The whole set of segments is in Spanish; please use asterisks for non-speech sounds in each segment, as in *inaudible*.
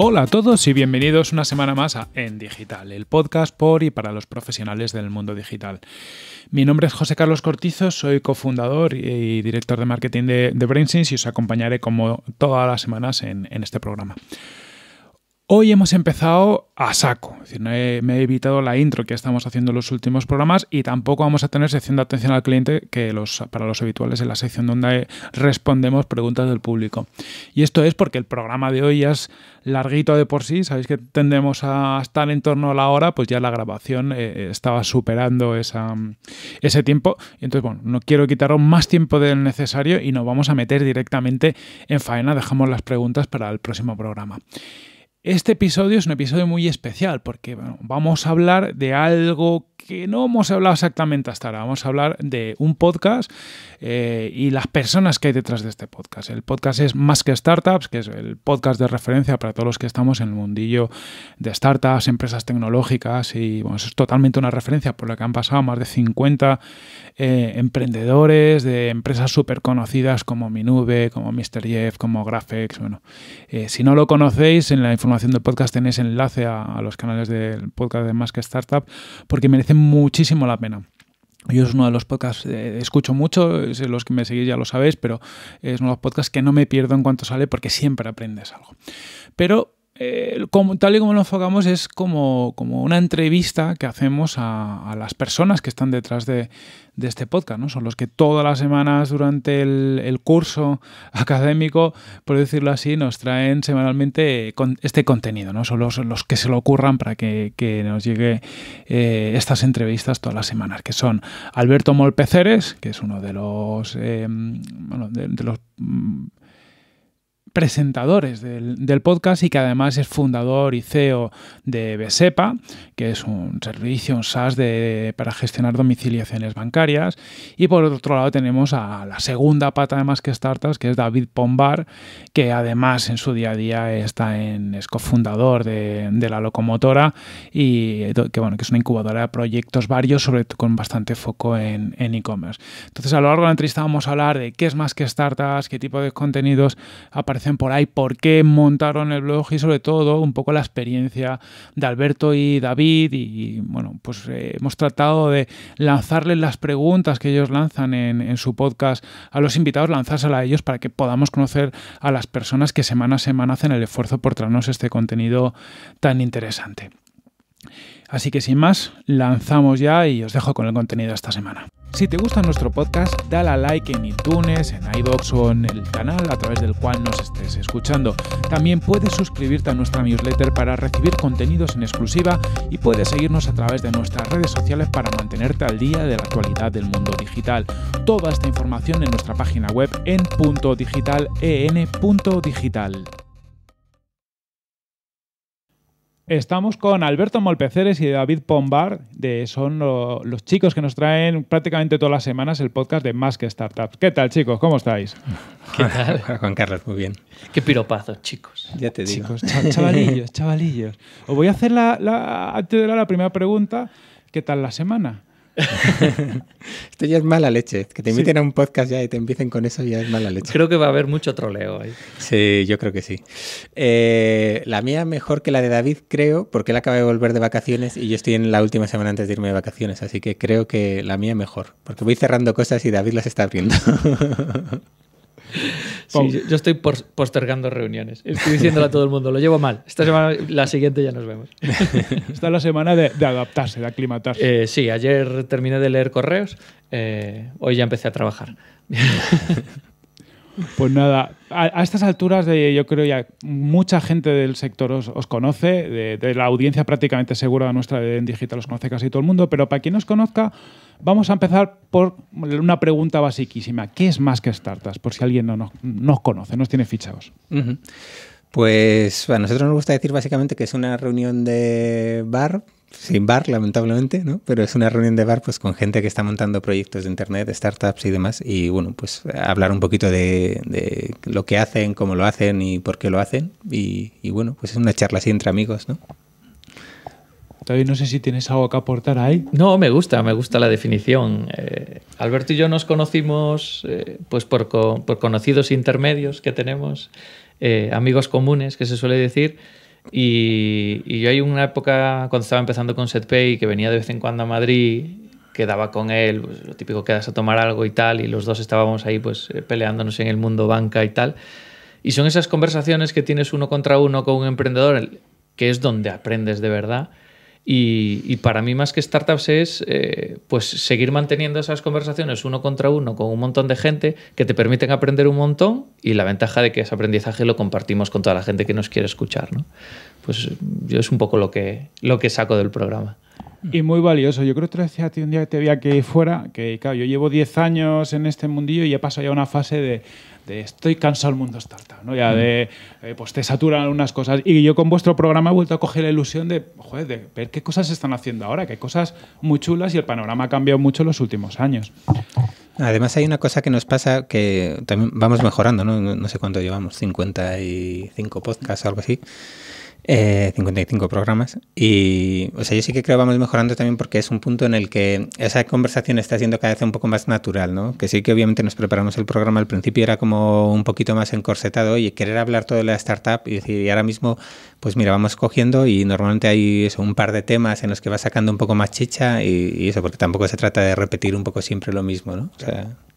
Hola a todos y bienvenidos una semana más a En Digital, el podcast por y para los profesionales del mundo digital. Mi nombre es José Carlos Cortizo, soy cofundador y director de marketing de, BrainSense y os acompañaré como todas las semanas en este programa. Hoy hemos empezado a saco, me he evitado la intro que estamos haciendo en los últimos programas y tampoco vamos a tener sección de atención al cliente que los, para los habituales en la sección donde respondemos preguntas del público. Y esto es porque el programa de hoy ya es larguito de por sí, sabéis que tendemos a estar en torno a la hora, pues ya la grabación eh, eh, estaba superando ese tiempo. Y entonces, bueno, no quiero quitaros más tiempo del necesario y nos vamos a meter directamente en faena, dejamos las preguntas para el próximo programa. Este episodio es un episodio muy especial porque bueno, vamos a hablar de algo que no hemos hablado exactamente hasta ahora. Vamos a hablar de un podcast eh, y las personas que hay detrás de este podcast. El podcast es Más que Startups, que es el podcast de referencia para todos los que estamos en el mundillo de startups, empresas tecnológicas y es totalmente una referencia por la que han pasado más de 50 eh, emprendedores de empresas súper conocidas como Minube, como Mr. Jeff, como Graphics, Bueno, eh, si no lo conocéis, en la información del podcast tenéis enlace a, los canales del podcast de Más que Startup porque merece muchísimo la pena. Yo es uno de los podcasts, eh, escucho mucho, los que me seguís ya lo sabéis, pero es uno de los podcasts que no me pierdo en cuanto sale porque siempre aprendes algo. Pero tal y como lo enfocamos, es como, como una entrevista que hacemos a, las personas que están detrás de, este podcast, ¿no? Son los que todas las semanas durante el, curso *laughs* académico, por decirlo así, nos traen semanalmente este contenido, ¿no? Son los, que se lo ocurran para que, nos llegue eh, estas entrevistas todas las semanas, que son Alberto Molpeceres, que es uno de los, eh, de los mm, presentadores del, podcast y que además es fundador y CEO de Besepa, que es un servicio, un SaaS para gestionar domiciliaciones bancarias. Y por otro lado tenemos a la segunda pata de Más que Startups, que es David Pombar, que además en su día a día está en, es cofundador de, La Locomotora y que, bueno, que es una incubadora de proyectos varios, sobre todo con bastante foco en e-commerce. Entonces a lo largo de la entrevista vamos a hablar de qué es Más que Startups, qué tipo de contenidos aparecen por ahí por qué montaron el blog y sobre todo un poco la experiencia de Alberto y David y bueno, pues eh, hemos tratado de lanzarles las preguntas que ellos lanzan en, en su podcast a los invitados, lanzárselas a ellos para que podamos conocer a las personas que semana a semana hacen el esfuerzo por traernos este contenido tan interesante. Así que sin más, lanzamos ya y os dejo con el contenido de esta semana. Si te gusta nuestro podcast, dale a like en iTunes, en iBox o en el canal a través del cual nos estés escuchando. También puedes suscribirte a nuestra newsletter para recibir contenidos en exclusiva y puedes seguirnos a través de nuestras redes sociales para mantenerte al día de la actualidad del mundo digital. Toda esta información en nuestra página web en e Estamos con Alberto Molpeceres y David Pombar, de, son los chicos que nos traen prácticamente todas las semanas el podcast de Más que Startups. ¿Qué tal, chicos? ¿Cómo estáis? ¿Qué tal? *laughs* Juan Carlos, muy bien. Qué piropazos, chicos. Ya te digo. Chicos, chavalillos, *laughs* chavalillos. Os voy a hacer la, de la primera pregunta. ¿Qué tal la semana? *laughs* Esto ya es mala leche. Que te inviten a un podcast ya y te empiecen con eso ya es mala leche. Creo que va a haber mucho troleo ahí. Sí, yo creo que sí. Eh, la mía mejor que la de David, creo, porque él acaba de volver de vacaciones y yo estoy en la última semana antes de irme de vacaciones. Así que creo que la mía mejor. Porque voy cerrando cosas y David las está abriendo. *laughs* yo, estoy postergando reuniones. Estoy diciéndolo a todo el mundo, lo llevo mal. Esta semana, la siguiente ya nos vemos. *laughs* Esta es la semana de, adaptarse, de aclimatarse. Eh, sí, ayer terminé de leer correos, eh, hoy ya empecé a trabajar. *laughs* Pues nada, a, estas alturas de, yo creo ya mucha gente del sector os, conoce, de, la audiencia prácticamente segura nuestra de en digital os conoce casi todo el mundo, pero para quien nos conozca, vamos a empezar por una pregunta basiquísima. ¿Qué es más que startups? Por si alguien no nos, conoce, nos tiene fichados. Pues a nosotros nos gusta decir básicamente que es una reunión de bar sin bar, lamentablemente, ¿no? Pero es una reunión de bar pues con gente que está montando proyectos de internet, startups y demás, y bueno, pues hablar un poquito de, lo que hacen, cómo lo hacen y por qué lo hacen. Y, bueno, pues es una charla así entre amigos, ¿no? Todavía no sé si tienes algo que aportar ahí. No, me gusta, me gusta la definición. Eh, Alberto y yo nos conocimos eh, pues por, conocidos intermedios que tenemos, eh, amigos comunes, que se suele decir. Y, yo hay una época cuando estaba empezando con SetPay que venía de vez en cuando a Madrid, quedaba con él, pues, lo típico quedas a tomar algo y tal, y los dos estábamos ahí pues eh, peleándonos en el mundo banca y tal. Y son esas conversaciones que tienes uno contra uno con un emprendedor, que es donde aprendes de verdad. Y, para mí más que startups es eh, pues seguir manteniendo esas conversaciones uno contra uno con un montón de gente que te permiten aprender un montón y la ventaja de que ese aprendizaje lo compartimos con toda la gente que nos quiere escuchar. ¿no? Pues yo es un poco lo que, lo que saco del programa. Y muy valioso. Yo creo que te decía a ti un día que te veía aquí fuera, que claro, yo llevo 10 años en este mundillo y he pasado ya una fase de estoy cansado del mundo startup, ¿no? Ya de, eh, pues te saturan unas cosas. Y yo con vuestro programa he vuelto a coger la ilusión de, joder, ver qué cosas se están haciendo ahora, qué cosas muy chulas y el panorama ha cambiado mucho en los últimos años. Además hay una cosa que nos pasa que también vamos mejorando, ¿no? No, no sé cuánto llevamos, 55 podcasts o algo así eh, 55 programas. Y, o sea, yo sí que creo que vamos mejorando también porque es un punto en el que esa conversación está siendo cada vez un poco más natural, ¿no? Que sí que obviamente nos preparamos el programa al principio era como un poquito más encorsetado y querer hablar todo de la startup y decir, ahora mismo, pues mira, vamos cogiendo y normalmente hay eso, un par de temas en los que va sacando un poco más chicha y, eso, porque tampoco se trata de repetir un poco siempre lo mismo, ¿no?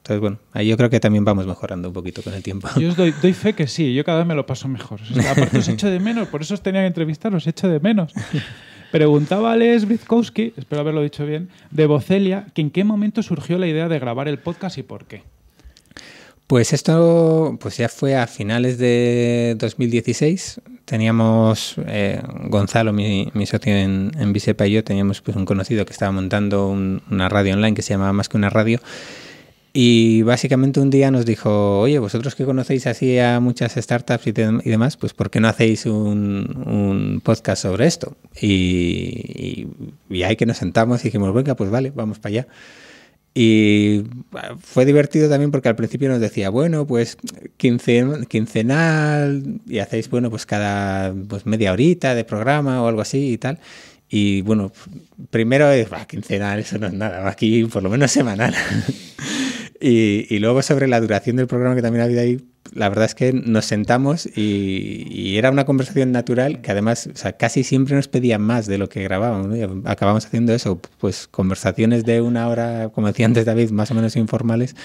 Entonces, bueno, ahí yo creo que también vamos mejorando un poquito con el tiempo. Yo os doy, *laughs* fe que sí, yo cada vez me lo paso mejor. aparte os echo de menos, por eso os tenía que entrevistar, os echo de menos. *laughs* Preguntaba a espero haberlo dicho bien, de Vocelia, que en qué momento surgió la idea de grabar el podcast y por qué. Pues esto pues ya fue a finales de 2016. Teníamos, eh, Gonzalo, mi, mi, socio en, en y yo, teníamos pues, un conocido que estaba montando una radio online que se llamaba Más que una radio y básicamente un día nos dijo, oye, vosotros que conocéis así a muchas startups y, demás, pues ¿por qué no hacéis un, podcast sobre esto? Y, y, ahí que nos sentamos y dijimos, venga, pues vale, vamos para allá. Y fue divertido también porque al principio nos decía, bueno, pues quincenal y hacéis, bueno, pues cada pues media horita de programa o algo así y tal. Y bueno, primero es, va quincenal, eso no es nada, aquí por lo menos semanal. *laughs* Y, luego sobre la duración del programa que también había ahí, la verdad es que nos sentamos y, era una conversación natural que además sea, casi siempre nos pedían más de lo que grabábamos. acabamos haciendo eso, pues conversaciones de una hora, como decía antes David, más o menos informales,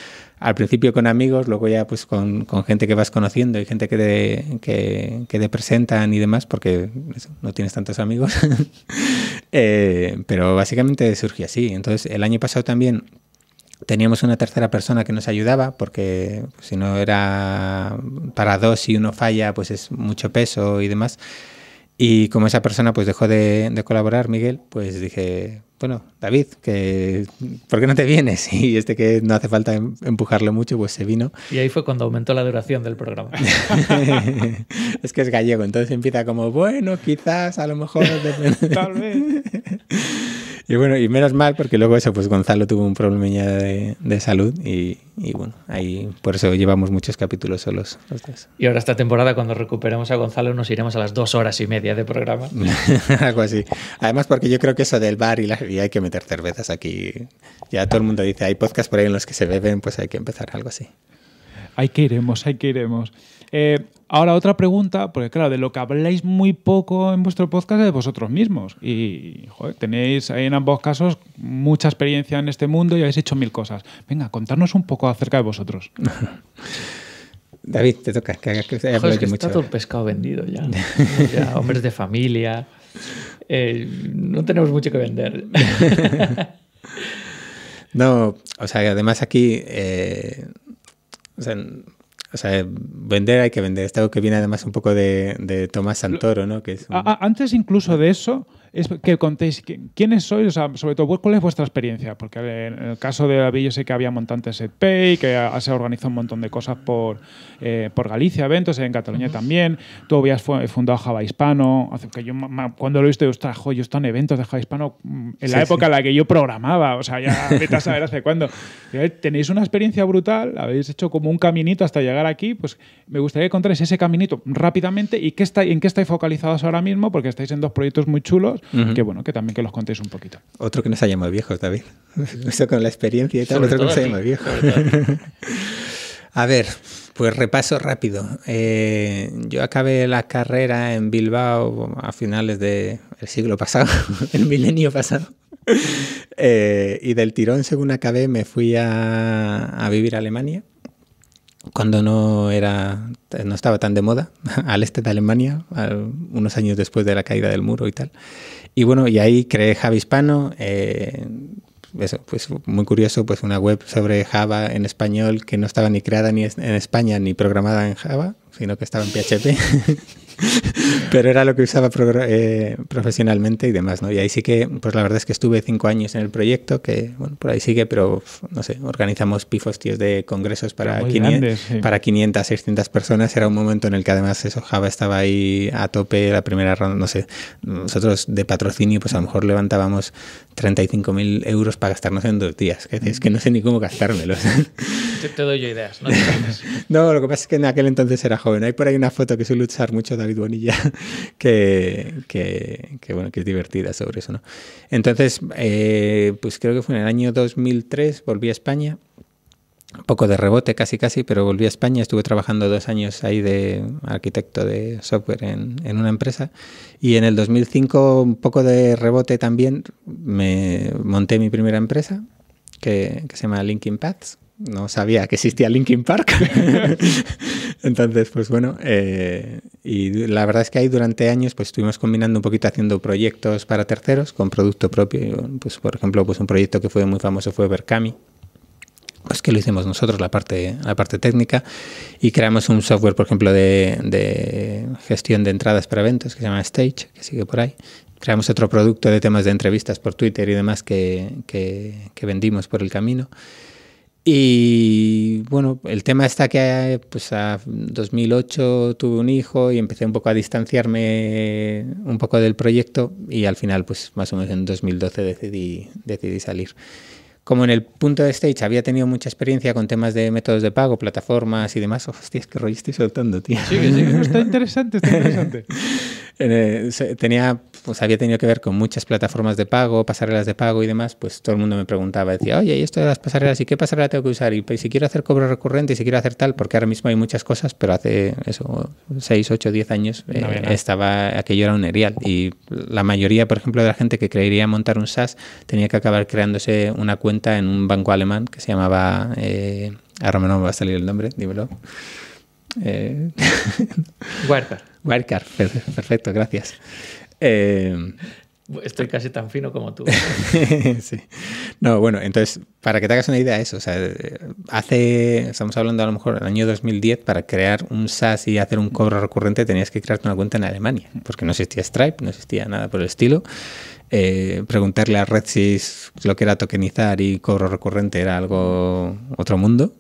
al principio con amigos, luego ya pues con, gente que vas conociendo y gente que te, que, te presentan y demás, porque no tienes tantos amigos. *laughs* Eh, pero básicamente surgió así. Entonces el año pasado también Teníamos una tercera persona que nos ayudaba porque si no era para dos y uno falla pues es mucho peso y demás. Y como esa persona pues dejó de, colaborar, Miguel, pues dije, bueno, David, que, ¿por qué no te vienes? *laughs* Y este que no hace falta em-, empujarlo mucho, pues se vino. Y ahí fue cuando aumentó la duración del programa. *laughs* es que es gallego, entonces empieza como, bueno, quizás, a lo mejor... *laughs* Tal vez. Y bueno, y menos mal, porque luego eso, pues Gonzalo tuvo un problema de, salud y, bueno, ahí por eso llevamos muchos capítulos solos. los dos. Y ahora esta temporada, cuando recuperemos a Gonzalo, nos iremos a las dos horas y media de programa. *laughs* Algo así. Además, porque yo creo que eso del bar y, la, hay que meter cervezas aquí. Ya todo el mundo dice, hay podcasts por ahí en los que se beben, pues hay que empezar algo así. Hay que iremos, hay que iremos. Eh, ahora, otra pregunta, porque claro, de lo que habláis muy poco en vuestro podcast es de vosotros mismos. Y tenéis en ambos casos mucha experiencia en este mundo y habéis hecho mil cosas. Venga, contarnos un poco acerca de vosotros. *laughs* David, te toca. Que, que, es todo pescado vendido *laughs* ya. hombres de familia. Eh, no tenemos mucho que vender. *laughs* no, o sea, además aquí. Eh, o sea, o sea, vender hay que vender. Es algo que viene además un poco de, Tomás Santoro, ¿no? antes incluso de eso, es que contéis quiénes sois, o sea, sobre todo, cuál es vuestra experiencia, porque eh, en el caso de David yo sé que había set Pay que se organizó un montón de cosas por, eh, por Galicia, eventos, en Cataluña también, tú habías fundado Java Hispano, que yo, cuando lo viste, ostras, yo estaba en eventos de Java Hispano mm, en la época en la que yo programaba, o sea, ya *laughs* vete a ver hace cuándo. Tenéis una experiencia brutal, habéis hecho como un caminito hasta llegar aquí, pues me gustaría que ese caminito rápidamente y qué está, en qué estáis focalizados ahora mismo, porque estáis en dos proyectos muy chulos que bueno, que también que los contéis un poquito. Otro que nos haya llamado viejo, David. Eso *laughs* con la experiencia y tal, otro que nos ha llamado viejos. *laughs* a ver, pues repaso rápido. Eh, yo acabé la carrera en Bilbao a finales del siglo pasado, *laughs* el milenio pasado. Eh, y del tirón, según acabé, me fui a vivir a Alemania cuando no, era, no estaba tan de moda, *laughs* al este de Alemania, unos años después de la caída del muro y tal. Y bueno, y ahí creé Java Hispano, eh, eso, pues muy curioso, pues una web sobre Java en español que no estaba ni creada ni en España ni programada en Java, sino que estaba en PHP. *laughs* *laughs* Pero era lo que usaba eh, profesionalmente y demás, ¿no? Y ahí sí que, pues la verdad es que estuve cinco años en el proyecto, que, bueno, por ahí sigue, pero, no sé, organizamos pifos, tíos, de congresos para, 500, para 500, 600 personas. Era un momento en el que además eso, Java estaba ahí a tope, la primera ronda, no sé, nosotros de patrocinio, pues a lo mejor levantábamos 35.000 euros para gastarnos en dos días. Que es que no sé ni cómo gastármelos. Te, doy yo ideas, no, *laughs* no lo que pasa es que en aquel entonces era joven. Hay por ahí una foto que suelo usar mucho de y *laughs* que, que, que, bueno, que es divertida sobre eso. ¿no? Entonces, eh, pues creo que fue en el año 2003, volví a España un poco de rebote casi casi, pero volví a España, estuve trabajando dos años ahí de arquitecto de software en, en, una empresa y en el 2005 un poco de rebote también me monté mi primera empresa que, que se llama Linkin Paths no sabía que existía Linkin Park. *laughs* Entonces, pues bueno, eh, y la verdad es que ahí durante años pues estuvimos combinando un poquito haciendo proyectos para terceros con producto propio. Pues por ejemplo, pues un proyecto que fue muy famoso fue Berkami, pues que lo hicimos nosotros, la parte, la parte técnica, y creamos un software, por ejemplo, de, gestión de entradas para eventos que se llama Stage, que sigue por ahí, creamos otro producto de temas de entrevistas por Twitter y demás que, que, vendimos por el camino. Y bueno, el tema está que pues a 2008 tuve un hijo y empecé un poco a distanciarme un poco del proyecto y al final pues más o menos en 2012 decidí, decidí salir. Como en el punto de stage había tenido mucha experiencia con temas de métodos de pago, plataformas y demás, hostia, es que rollo estoy soltando, tío. Sí, sí, está interesante, está interesante. *laughs* tenía pues había tenido que ver con muchas plataformas de pago, pasarelas de pago y demás, pues todo el mundo me preguntaba, decía, oye, ¿y esto de las pasarelas? ¿Y qué pasarela tengo que usar? Y si quiero hacer cobro recurrente, y si quiero hacer tal, porque ahora mismo hay muchas cosas, pero hace eso, 6, 8, 10 años eh, estaba, aquello era un erial. Y la mayoría, por ejemplo, de la gente que creería montar un SAS tenía que acabar creándose una cuenta en un banco alemán que se llamaba, eh, ahora me no me va a salir el nombre, dímelo. Eh. Wirecard. *laughs* Wirecard, perfecto, gracias. Em, Estoy casi tan fino como tú. *laughs* sí. No, bueno, entonces, para que te hagas una idea eso, o sea, hace, estamos hablando a lo mejor del año 2010, para crear un SaaS y hacer un cobro recurrente tenías que crearte una cuenta en Alemania, porque no existía Stripe, no existía nada por el estilo. Eh, preguntarle a Red si lo que era tokenizar y cobro recurrente era algo, otro mundo.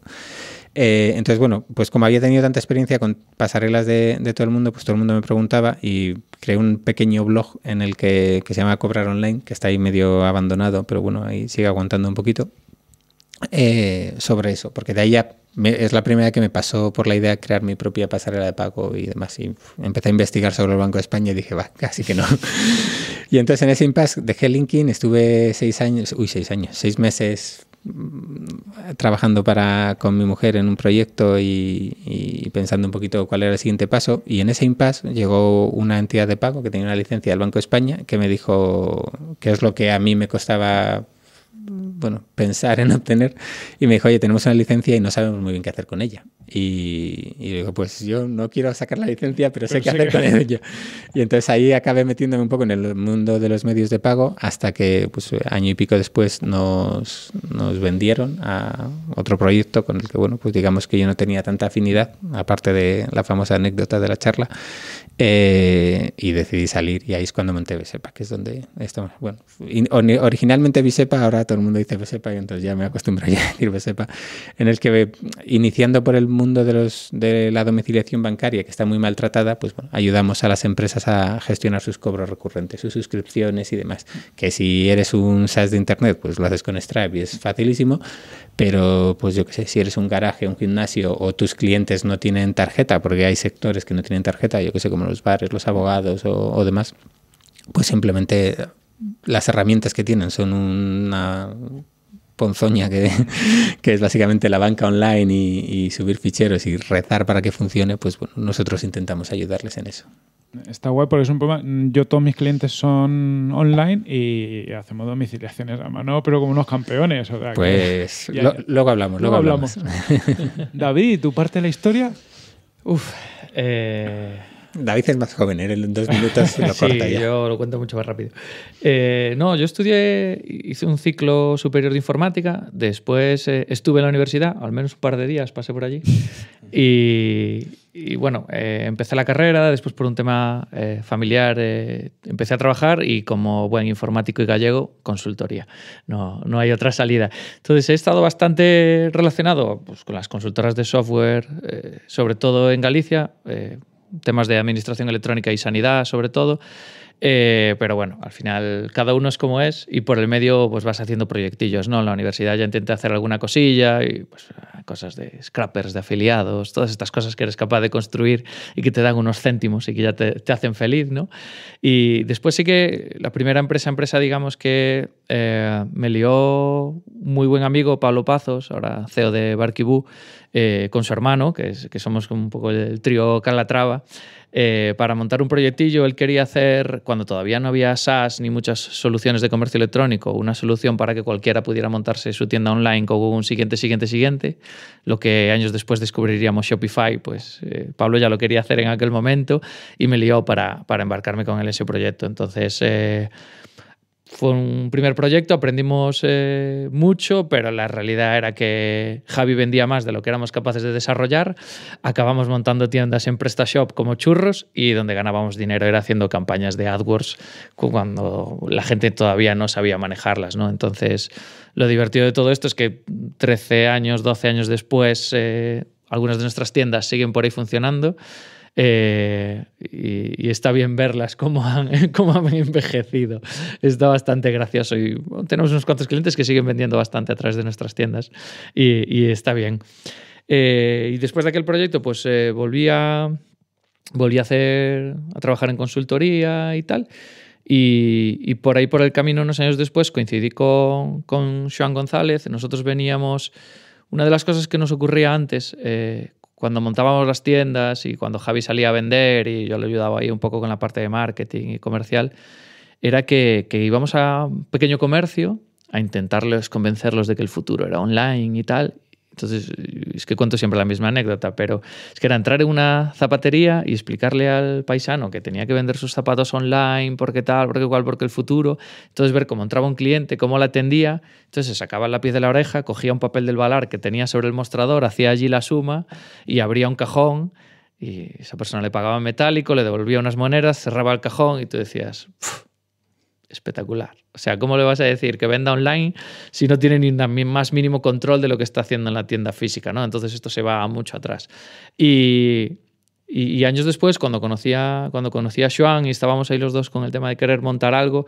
Eh, entonces, bueno, pues como había tenido tanta experiencia con pasarelas de, todo el mundo, pues todo el mundo me preguntaba y creé un pequeño blog en el que, se llama Cobrar Online, que está ahí medio abandonado, pero bueno, ahí sigue aguantando un poquito, eh, sobre eso, porque de ahí ya es la primera que me pasó por la idea de crear mi propia pasarela de pago y demás. Y empecé a investigar sobre el Banco de España y dije, va, casi que no. *laughs* y entonces en ese impasse dejé LinkedIn, estuve seis años, uy, seis años, seis meses Mm, trabajando para, con mi mujer en un proyecto y, pensando un poquito cuál era el siguiente paso. Y en ese impasse llegó una entidad de pago que tenía una licencia del Banco de España que me dijo qué es lo que a mí me costaba bueno, pensar en obtener y me dijo, oye, tenemos una licencia y no sabemos muy bien qué hacer con ella. Y, y, digo, pues yo no quiero sacar la licencia, pero, sé qué que... con ello. Y entonces ahí acabé metiéndome un poco en el mundo de los medios de pago hasta que pues, año y pico después nos, nos vendieron a otro proyecto con el que, bueno, pues digamos que yo no tenía tanta afinidad, aparte de la famosa anécdota de la charla. Eh, y decidí salir y ahí es cuando monté Besepa, que es donde estamos. Bueno, originalmente Bisepa, ahora todo el mundo dice Besepa y entonces ya me acostumbro *laughs* a decir Besepa, en el que iniciando por el mundo de, los, de la domiciliación bancaria, que está muy maltratada, pues ayudamos a las empresas a gestionar sus cobros recurrentes, sus suscripciones y demás. Que si eres un SaaS de Internet, pues lo haces con Stripe y es facilísimo, pero pues yo qué sé, si eres un garaje, un gimnasio o tus clientes no tienen tarjeta, porque hay sectores que no tienen tarjeta, yo qué sé, como los bares, los abogados o, demás, pues simplemente las herramientas que tienen son una ponzoña que, *laughs* es básicamente la banca online y, subir ficheros y rezar para que funcione, pues nosotros intentamos ayudarles en eso. Está guay porque es un problema. Yo, todos mis clientes son online y hacemos domiciliaciones a mano, pero como unos campeones. O sea, pues luego hablamos, luego, hablamos. *laughs* David, ¿tu parte de la historia? Uf. Eh David es más joven, ¿eh? en dos minutos lo *laughs* corta sí, Yo lo cuento mucho más rápido. Eh, no, yo estudié, hice un ciclo superior de informática, después eh, estuve en la universidad, al menos un par de días pasé por allí, *laughs* y, y bueno, empecé la carrera, después por un tema familiar empecé a trabajar y como buen informático y gallego, consultoría. No, no hay otra salida. Entonces he estado bastante relacionado pues, con las consultoras de software, sobre todo en Galicia temas de administración electrónica y sanidad, sobre todo. Eh, pero bueno, al final cada uno es como es y por el medio pues vas haciendo proyectillos, ¿no? En la universidad ya intenté hacer alguna cosilla y pues cosas de scrappers, de afiliados, todas estas cosas que eres capaz de construir y que te dan unos céntimos y que ya te, te hacen feliz, ¿no? Y después sí que la primera empresa, empresa digamos que eh, me lió muy buen amigo Pablo Pazos, ahora CEO de Barquibú, eh, con su hermano, que, es, que somos como un poco el trío Calatrava, eh, para montar un proyectillo. Él quería hacer, cuando todavía no había SaaS ni muchas soluciones de comercio electrónico, una solución para que cualquiera pudiera montarse su tienda online con un siguiente, siguiente, siguiente. Lo que años después descubriríamos Shopify, pues Pablo ya lo quería hacer en aquel momento y me lió para, para embarcarme con él ese proyecto. Entonces fue un primer proyecto, aprendimos eh, mucho, pero la realidad era que Javi vendía más de lo que éramos capaces de desarrollar. Acabamos montando tiendas en PrestaShop como churros y donde ganábamos dinero era haciendo campañas de AdWords cuando la gente todavía no sabía manejarlas. ¿no? Entonces, lo divertido de todo esto es que 13 años, 12 años después, eh, algunas de nuestras tiendas siguen por ahí funcionando eh, y, está bien verlas, cómo han, *laughs* cómo han envejecido. Está bastante gracioso. Y tenemos unos cuantos clientes que siguen vendiendo bastante a través de nuestras tiendas y, está bien. Eh, y después de aquel proyecto, pues eh, volví, a, a hacer, a trabajar en consultoría y tal. Y, por ahí, por el camino, unos años después, coincidí con, con Joan González. Nosotros veníamos... Una de las cosas que nos ocurría antes, cuando montábamos las tiendas y cuando Javi salía a vender y yo le ayudaba ahí un poco con la parte de marketing y comercial, era que, íbamos a un pequeño comercio a intentarles convencerlos de que el futuro era online y tal, entonces, es que cuento siempre la misma anécdota, pero es que era entrar en una zapatería y explicarle al paisano que tenía que vender sus zapatos online, porque tal, porque igual, porque el futuro. Entonces, ver cómo entraba un cliente, cómo la atendía. Entonces, se sacaba la pieza de la oreja, cogía un papel del balar que tenía sobre el mostrador, hacía allí la suma y abría un cajón. Y esa persona le pagaba en metálico, le devolvía unas monedas, cerraba el cajón y tú decías, espectacular. O sea, ¿cómo le vas a decir que venda online si no tiene ni más mínimo control de lo que está haciendo en la tienda física? ¿no? Entonces esto se va mucho atrás. Y, y, años después, cuando conocía, cuando conocía a Joan y estábamos ahí los dos con el tema de querer montar algo,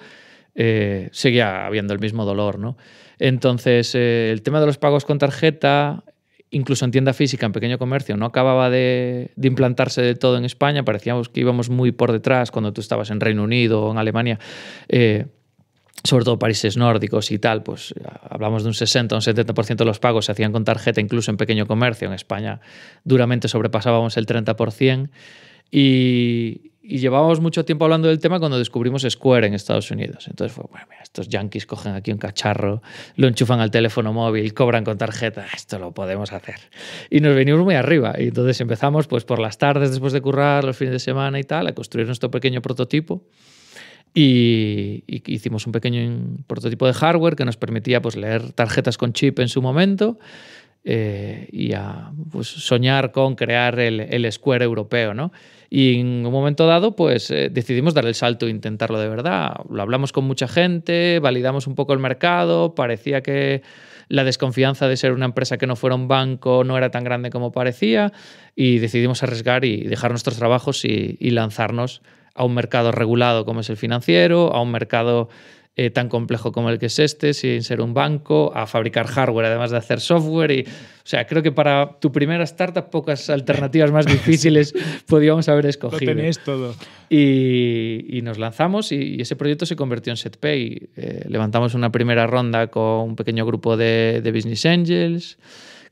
eh, seguía habiendo el mismo dolor. ¿no? Entonces, eh, el tema de los pagos con tarjeta incluso en tienda física, en pequeño comercio, no acababa de, implantarse de todo en España, parecíamos que íbamos muy por detrás cuando tú estabas en Reino Unido o en Alemania. Eh, sobre todo países nórdicos y tal, pues hablamos de un 60 o un 70% de los pagos se hacían con tarjeta, incluso en pequeño comercio. En España duramente sobrepasábamos el 30%. Y, y llevábamos mucho tiempo hablando del tema cuando descubrimos Square en Estados Unidos. Entonces fue, bueno, estos yankees cogen aquí un cacharro, lo enchufan al teléfono móvil, cobran con tarjeta, esto lo podemos hacer. Y nos venimos muy arriba. Y entonces empezamos pues por las tardes después de currar, los fines de semana y tal, a construir nuestro pequeño prototipo. Y, hicimos un pequeño prototipo de hardware que nos permitía pues, leer tarjetas con chip en su momento eh, y a, pues, soñar con crear el, el Square europeo, ¿no? Y en un momento dado, pues eh, decidimos dar el salto e intentarlo de verdad. Lo hablamos con mucha gente, validamos un poco el mercado, parecía que la desconfianza de ser una empresa que no fuera un banco no era tan grande como parecía y decidimos arriesgar y dejar nuestros trabajos y lanzarnos a un mercado regulado como es el financiero, a un mercado eh, tan complejo como el que es este, sin ser un banco, a fabricar hardware además de hacer software. Y, o sea, creo que para tu primera startup pocas alternativas más *laughs* difíciles podíamos haber escogido. Lo tenéis todo. Y, nos lanzamos y, ese proyecto se convirtió en SetPay. Eh, levantamos una primera ronda con un pequeño grupo de, Business Angels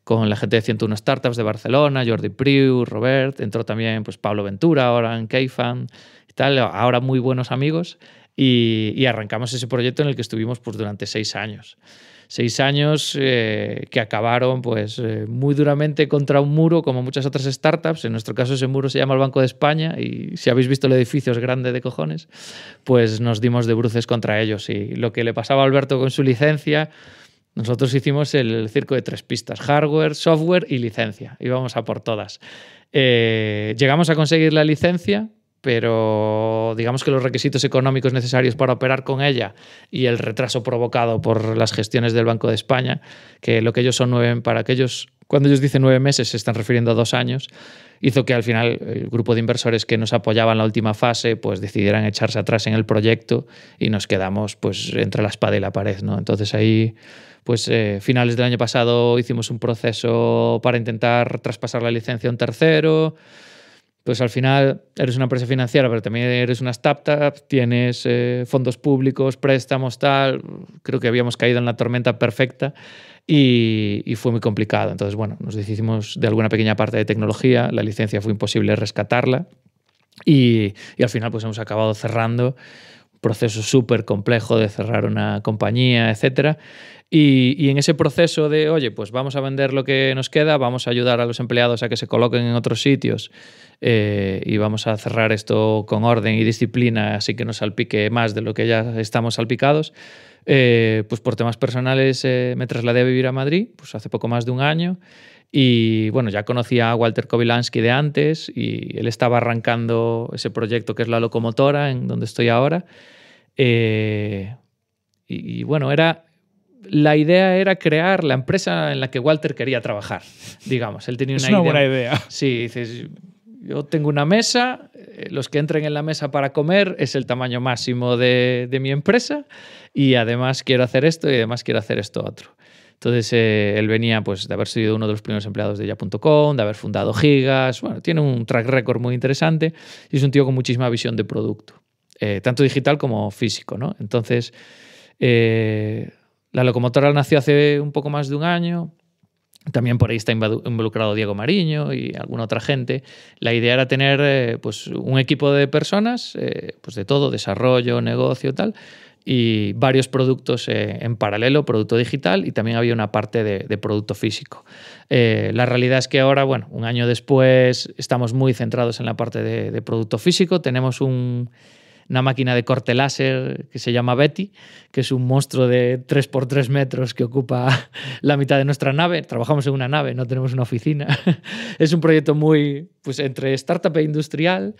con la gente de 101 Startups de Barcelona, Jordi Priu, Robert, entró también pues, Pablo Ventura, ahora en Keyfan y tal, ahora muy buenos amigos y, arrancamos ese proyecto en el que estuvimos pues, durante seis años. Seis años eh, que acabaron pues, eh, muy duramente contra un muro, como muchas otras startups. En nuestro caso ese muro se llama el Banco de España y si habéis visto el edificio es grande de cojones, pues nos dimos de bruces contra ellos. Y lo que le pasaba a Alberto con su licencia... Nosotros hicimos el circo de tres pistas, hardware, software y licencia. Íbamos a por todas. Eh, llegamos a conseguir la licencia, pero digamos que los requisitos económicos necesarios para operar con ella y el retraso provocado por las gestiones del Banco de España, que lo que ellos son nueve, para aquellos cuando ellos dicen nueve meses, se están refiriendo a dos años, hizo que al final el grupo de inversores que nos apoyaban en la última fase, pues decidieran echarse atrás en el proyecto y nos quedamos pues entre la espada y la pared, ¿no? Entonces ahí pues eh, finales del año pasado hicimos un proceso para intentar traspasar la licencia a un tercero, pues al final, eres una empresa financiera, pero también eres una startup, tienes eh, fondos públicos, préstamos, tal. Creo que habíamos caído en la tormenta perfecta y, fue muy complicado. Entonces, bueno, nos deshicimos de alguna pequeña parte de tecnología, la licencia fue imposible rescatarla y, y al final, pues hemos acabado cerrando proceso súper complejo de cerrar una compañía, etc. Y, en ese proceso de, oye, pues vamos a vender lo que nos queda, vamos a ayudar a los empleados a que se coloquen en otros sitios eh, y vamos a cerrar esto con orden y disciplina, así que no salpique más de lo que ya estamos salpicados. Eh, pues por temas personales eh, me trasladé a vivir a Madrid, pues hace poco más de un año. Y bueno, ya conocía a Walter Kobylansky de antes y él estaba arrancando ese proyecto que es La Locomotora, en donde estoy ahora. Eh, y, bueno, era. La idea era crear la empresa en la que Walter quería trabajar, digamos. Él tenía una, buena idea. Sí, dices, yo tengo una mesa, eh, los que entren en la mesa para comer es el tamaño máximo de, mi empresa y además quiero hacer esto y además quiero hacer esto otro. Entonces, eh, él venía pues, de haber sido uno de los primeros empleados de ya.com, de haber fundado Gigas. Bueno, tiene un track record muy interesante y es un tío con muchísima visión de producto. Eh, tanto digital como físico. ¿no? Entonces, eh, la locomotora nació hace un poco más de un año. También por ahí está involucrado Diego Mariño y alguna otra gente. La idea era tener eh, pues, un equipo de personas, pues de todo, desarrollo, negocio, tal, y varios productos en paralelo, producto digital y también había una parte de, producto físico. la realidad es que ahora, bueno, un año después estamos muy centrados en la parte de producto físico, tenemos un una máquina de corte láser que se llama Betty, que es un monstruo de 3 x 3 metros que ocupa *laughs* la mitad de nuestra nave. Trabajamos en una nave, no tenemos una oficina. *laughs* es un proyecto muy, pues entre startup e industrial.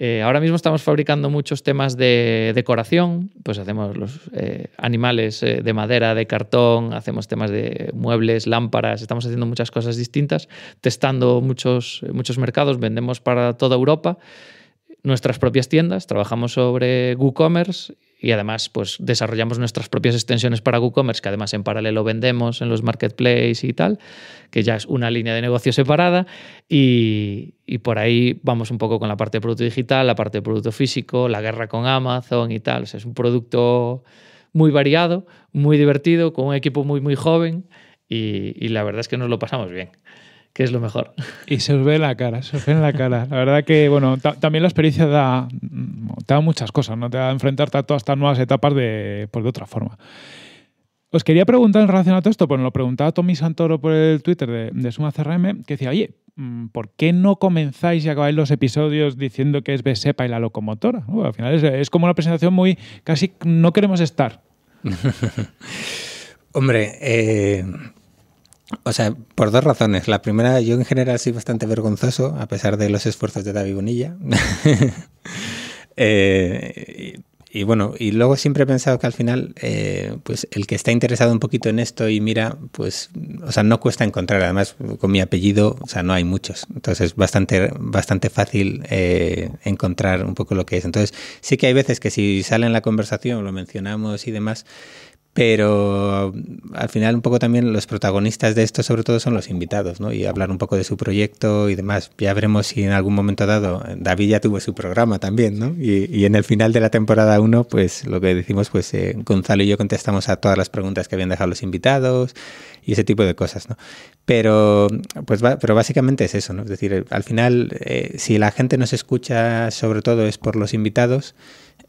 Eh, ahora mismo estamos fabricando muchos temas de decoración, pues hacemos los eh, animales eh, de madera, de cartón, hacemos temas de muebles, lámparas, estamos haciendo muchas cosas distintas, testando muchos, muchos mercados, vendemos para toda Europa nuestras propias tiendas, trabajamos sobre WooCommerce y además pues desarrollamos nuestras propias extensiones para WooCommerce, que además en paralelo vendemos en los marketplaces y tal, que ya es una línea de negocio separada y, por ahí vamos un poco con la parte de producto digital, la parte de producto físico, la guerra con Amazon y tal. es un producto muy variado, muy divertido, con un equipo muy, muy joven y la verdad es que nos lo pasamos bien que es lo mejor. Y se os ve la cara, se os ve en la cara. La verdad que, bueno, también la experiencia da, mm, te da muchas cosas, ¿no? Te da enfrentarte a todas estas nuevas etapas de, pues, otra forma. Os quería preguntar en relación a todo esto, pues lo preguntaba Tommy Santoro por el Twitter de, Suma CRM, que decía, oye, mm, ¿por qué no comenzáis y acabáis los episodios diciendo que es Besepa y la locomotora? al final es, es, como una presentación muy, casi no queremos estar. *laughs* Hombre, eh, o sea, por dos razones. La primera, yo en general soy bastante vergonzoso, a pesar de los esfuerzos de David Bonilla. *laughs* Eh, y, bueno, y luego siempre he pensado que al final, eh, pues el que está interesado un poquito en esto y mira, pues, o sea, no cuesta encontrar. Además, con mi apellido, o sea, no hay muchos. Entonces, bastante, bastante fácil eh, encontrar un poco lo que es. Entonces, sí que hay veces que si sale en la conversación, lo mencionamos y demás pero al final un poco también los protagonistas de esto sobre todo son los invitados, ¿no? Y hablar un poco de su proyecto y demás. Ya veremos si en algún momento dado David ya tuvo su programa también, ¿no? Y, en el final de la temporada 1, pues lo que decimos, pues eh, Gonzalo y yo contestamos a todas las preguntas que habían dejado los invitados y ese tipo de cosas, ¿no? Pero, pues, pero básicamente es eso, ¿no? Es decir, al final, eh, si la gente nos escucha sobre todo es por los invitados,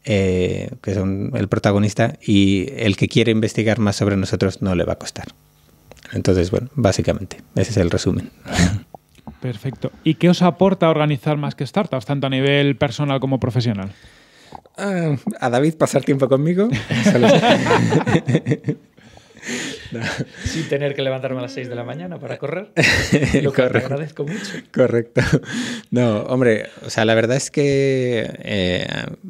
eh, que son el protagonista, y el que quiere investigar más sobre nosotros no le va a costar. Entonces, bueno, básicamente, ese es el resumen. *laughs* Perfecto. ¿Y qué os aporta organizar más que startups, tanto a nivel personal como profesional? Ah, a David pasar tiempo conmigo. *laughs* *laughs* *laughs* sin tener que levantarme a las 6 de la mañana para correr, *laughs* lo que agradezco mucho. Correcto. No, hombre, o sea, la verdad es que eh,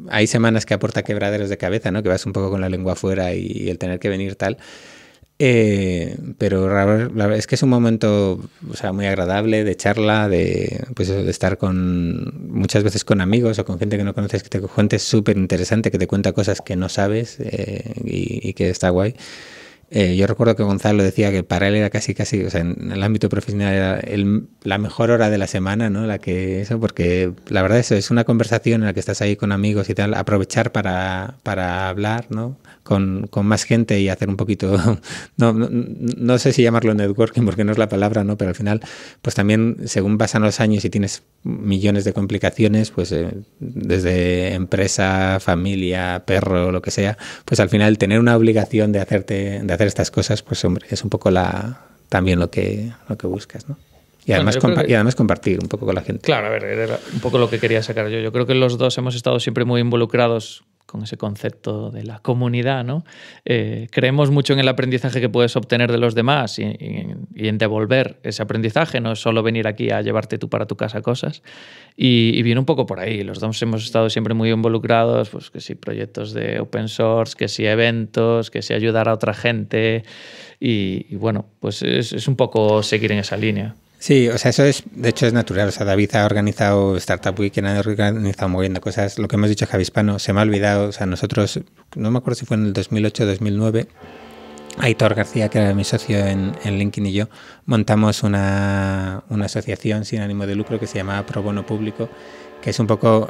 hay semanas que aporta quebraderos de cabeza, ¿no? Que vas un poco con la lengua afuera y, el tener que venir tal. Eh, pero es que es un momento sea, muy agradable de charla, de, pues de estar con muchas veces con amigos o con gente que no conoces, que te cuente súper interesante, que te cuenta cosas que no sabes eh, y, que está guay. Eh, yo recuerdo que Gonzalo decía que para él era casi, casi, o sea, en el ámbito profesional era la mejor hora de la semana, ¿no? La que eso, porque la verdad eso es una conversación en la que estás ahí con amigos y tal, aprovechar para, para hablar, ¿no? con, más gente y hacer un poquito, *laughs* no, sé si llamarlo networking porque no es la palabra, ¿no? Pero al final, pues también según pasan los años y tienes millones de complicaciones, pues eh, desde empresa, familia, perro, lo que sea, pues al final tener una obligación de hacerte, de hacer estas cosas, pues hombre, es un poco la también lo que, lo que buscas, ¿no? Y además, y además compartir un poco con la gente. Claro, a ver, era un poco lo que quería sacar yo. Yo creo que los dos hemos estado siempre muy involucrados con ese concepto de la comunidad, ¿no? Eh, creemos mucho en el aprendizaje que puedes obtener de los demás y, en devolver ese aprendizaje, no es solo venir aquí a llevarte tú para tu casa cosas. Y, viene un poco por ahí. Los dos hemos estado siempre muy involucrados, pues que si proyectos de open source, que si eventos, que si ayudar a otra gente. Y, bueno, pues es un poco seguir en esa línea. Sí, o sea, eso es, de hecho es natural. O sea, David ha organizado Startup Weekend, ha organizado moviendo cosas. Lo que hemos dicho Javispano, se me ha olvidado. O sea, nosotros, no me acuerdo si fue en el 2008 o 2009, Aitor García, que era mi socio en, LinkedIn y yo, montamos una, una asociación sin ánimo de lucro que se llamaba Pro Bono Público, que es un poco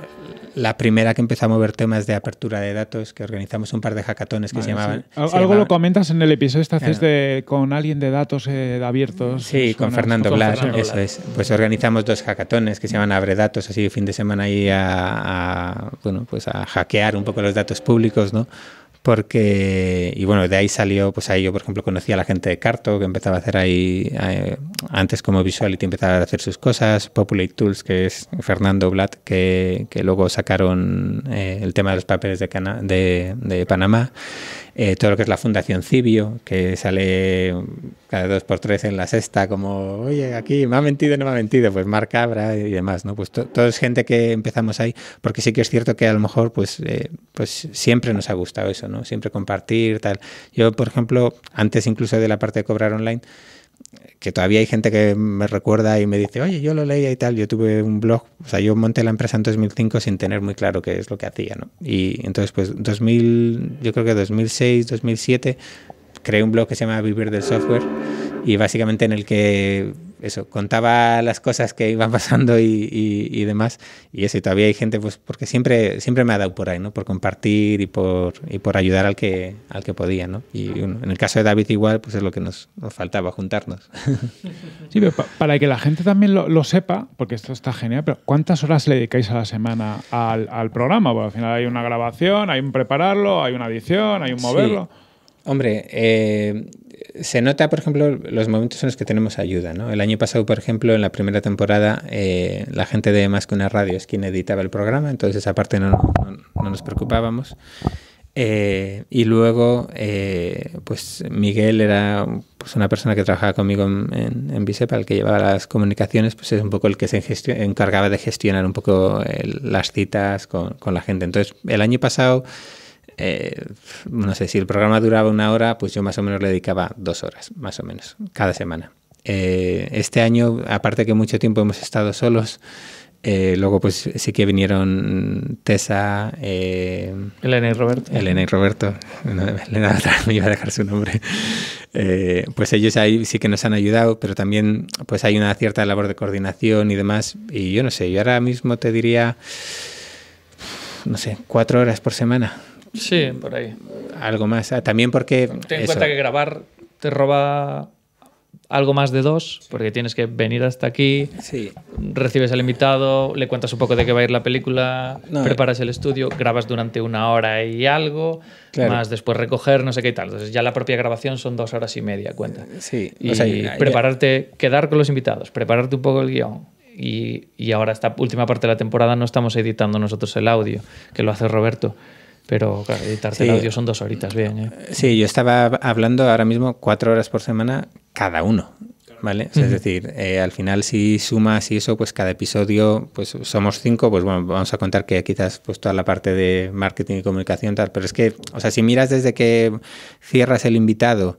la primera que empezamos a ver temas de apertura de datos, que organizamos un par de hackatones que se llamaban. algo lo comentas en el episodio este de con alguien de datos eh, abiertos. Sí, con Fernando Blas, eso es. Pues organizamos dos hackatones que se llaman Abre Datos, así fin de semana ahí bueno, pues a hackear un poco los datos públicos, ¿no? porque y bueno de ahí salió pues ahí yo por ejemplo conocí a la gente de Carto que empezaba a hacer ahí eh, antes como Visuality empezaba a hacer sus cosas Populate Tools que es Fernando Blatt que, que luego sacaron eh, el tema de los papeles de, Cana de, de Panamá eh, todo lo que es la Fundación Cibio, que sale cada dos por tres en la sexta, como, oye, aquí me ha mentido, no me ha mentido, pues Marcabra y demás, ¿no? Pues todo es gente que empezamos ahí, porque sí que es cierto que a lo mejor, pues, eh, pues siempre nos ha gustado eso, ¿no? Siempre compartir, tal. Yo, por ejemplo, antes incluso de la parte de cobrar online, que todavía hay gente que me recuerda y me dice, oye, yo lo leía y tal, yo tuve un blog, o sea, yo monté la empresa en 2005 sin tener muy claro qué es lo que hacía, ¿no? Y entonces, pues, 2000, yo creo que 2006, 2007, creé un blog que se llama Vivir del Software y básicamente en el que eso, contaba las cosas que iban *laughs* pasando y, demás. Y eso, y todavía hay gente, pues, porque siempre, siempre me ha dado por ahí, ¿no? Por compartir y por, por ayudar al que, al que podía, ¿no? Y en el caso de David igual, pues es lo que nos, faltaba, juntarnos. *laughs* Sí, pero para que la gente también lo, sepa, porque esto está genial, pero ¿cuántas horas le dedicáis a la semana al, programa? Porque al final hay una grabación, hay un prepararlo, hay una edición, hay un moverlo. Hombre, eh, se nota, por ejemplo, los momentos en los que tenemos ayuda. ¿no? El año pasado, por ejemplo, en la primera temporada, eh, la gente de Más que una radio es quien editaba el programa, entonces esa parte no, no, nos preocupábamos. Eh, y luego, eh, pues Miguel era pues, una persona que trabajaba conmigo en, en, en el que llevaba las comunicaciones, pues es un poco el que se encargaba de gestionar un poco las citas con la gente. Entonces, el año pasado eh, no sé, si el programa duraba una hora, pues yo más o menos le dedicaba dos horas, más o menos, cada semana. Eh, este año, aparte que mucho tiempo hemos estado solos, eh, luego pues sí que vinieron Tessa, Elena y Roberto. Elena y Roberto, Elena me iba a dejar su nombre. pues ellos ahí sí que nos han ayudado, pero también pues hay una cierta labor de coordinación y demás. Y yo no sé, yo ahora mismo te diría, no sé, cuatro horas por semana Sí, por ahí. Algo más. Ah, también porque. Ten en cuenta que grabar te roba algo más de dos, porque tienes que venir hasta aquí, sí. recibes al invitado, le cuentas un poco de qué va a ir la película, preparas el estudio, grabas durante una hora y algo, más después recoger, no sé qué y tal. Entonces ya la propia grabación son dos horas y media, cuenta. Eh, sí, y o prepararte, quedar con los invitados, prepararte un poco el guión. y ahora esta última parte de la temporada no estamos editando nosotros el audio, que lo hace Roberto. Pero claro, editarte el audio son dos horitas bien. ¿eh? Sí, yo estaba hablando ahora mismo cuatro horas por semana cada uno. ¿Vale? Es decir, eh, al final si sumas y eso, pues cada episodio, pues somos cinco, pues bueno, vamos a contar que quizás pues toda la parte de marketing y comunicación tal, pero es que, o sea, si miras desde que cierras el invitado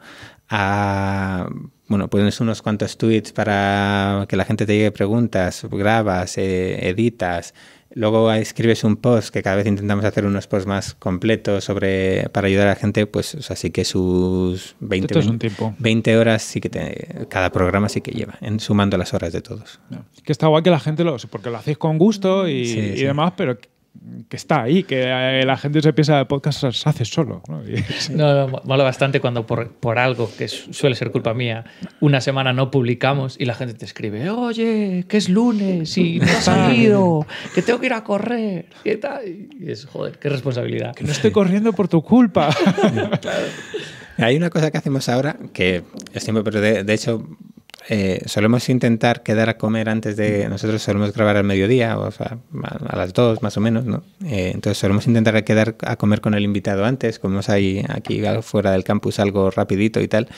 a bueno, pones unos cuantos tweets para que la gente te llegue preguntas, grabas, eh, editas, Luego escribes un post, que cada vez intentamos hacer unos posts más completos sobre, para ayudar a la gente, pues así que sus 20, horas sí que cada programa sí que lleva, sumando las horas de todos. Que está guay que la gente lo, porque lo hacéis con gusto y, demás, pero que está ahí, que eh, la gente se piensa el podcast se hace solo. No, *laughs* no, bastante cuando por, por, algo que suele ser culpa mía, una semana no publicamos y la gente te escribe, oye, que es lunes y no ha salido, que tengo que ir a correr, ¿qué tal? Y es, joder, qué responsabilidad. Que no estoy corriendo por tu culpa. *laughs* *laughs* Hay una cosa que hacemos ahora que es siempre, pero de hecho eh, solemos intentar quedar a comer antes de. Nosotros solemos grabar al mediodía, o a, las dos más o menos, ¿no? Eh, entonces solemos intentar quedar a comer con el invitado antes, comemos ahí, aquí fuera del campus algo rapidito y tal.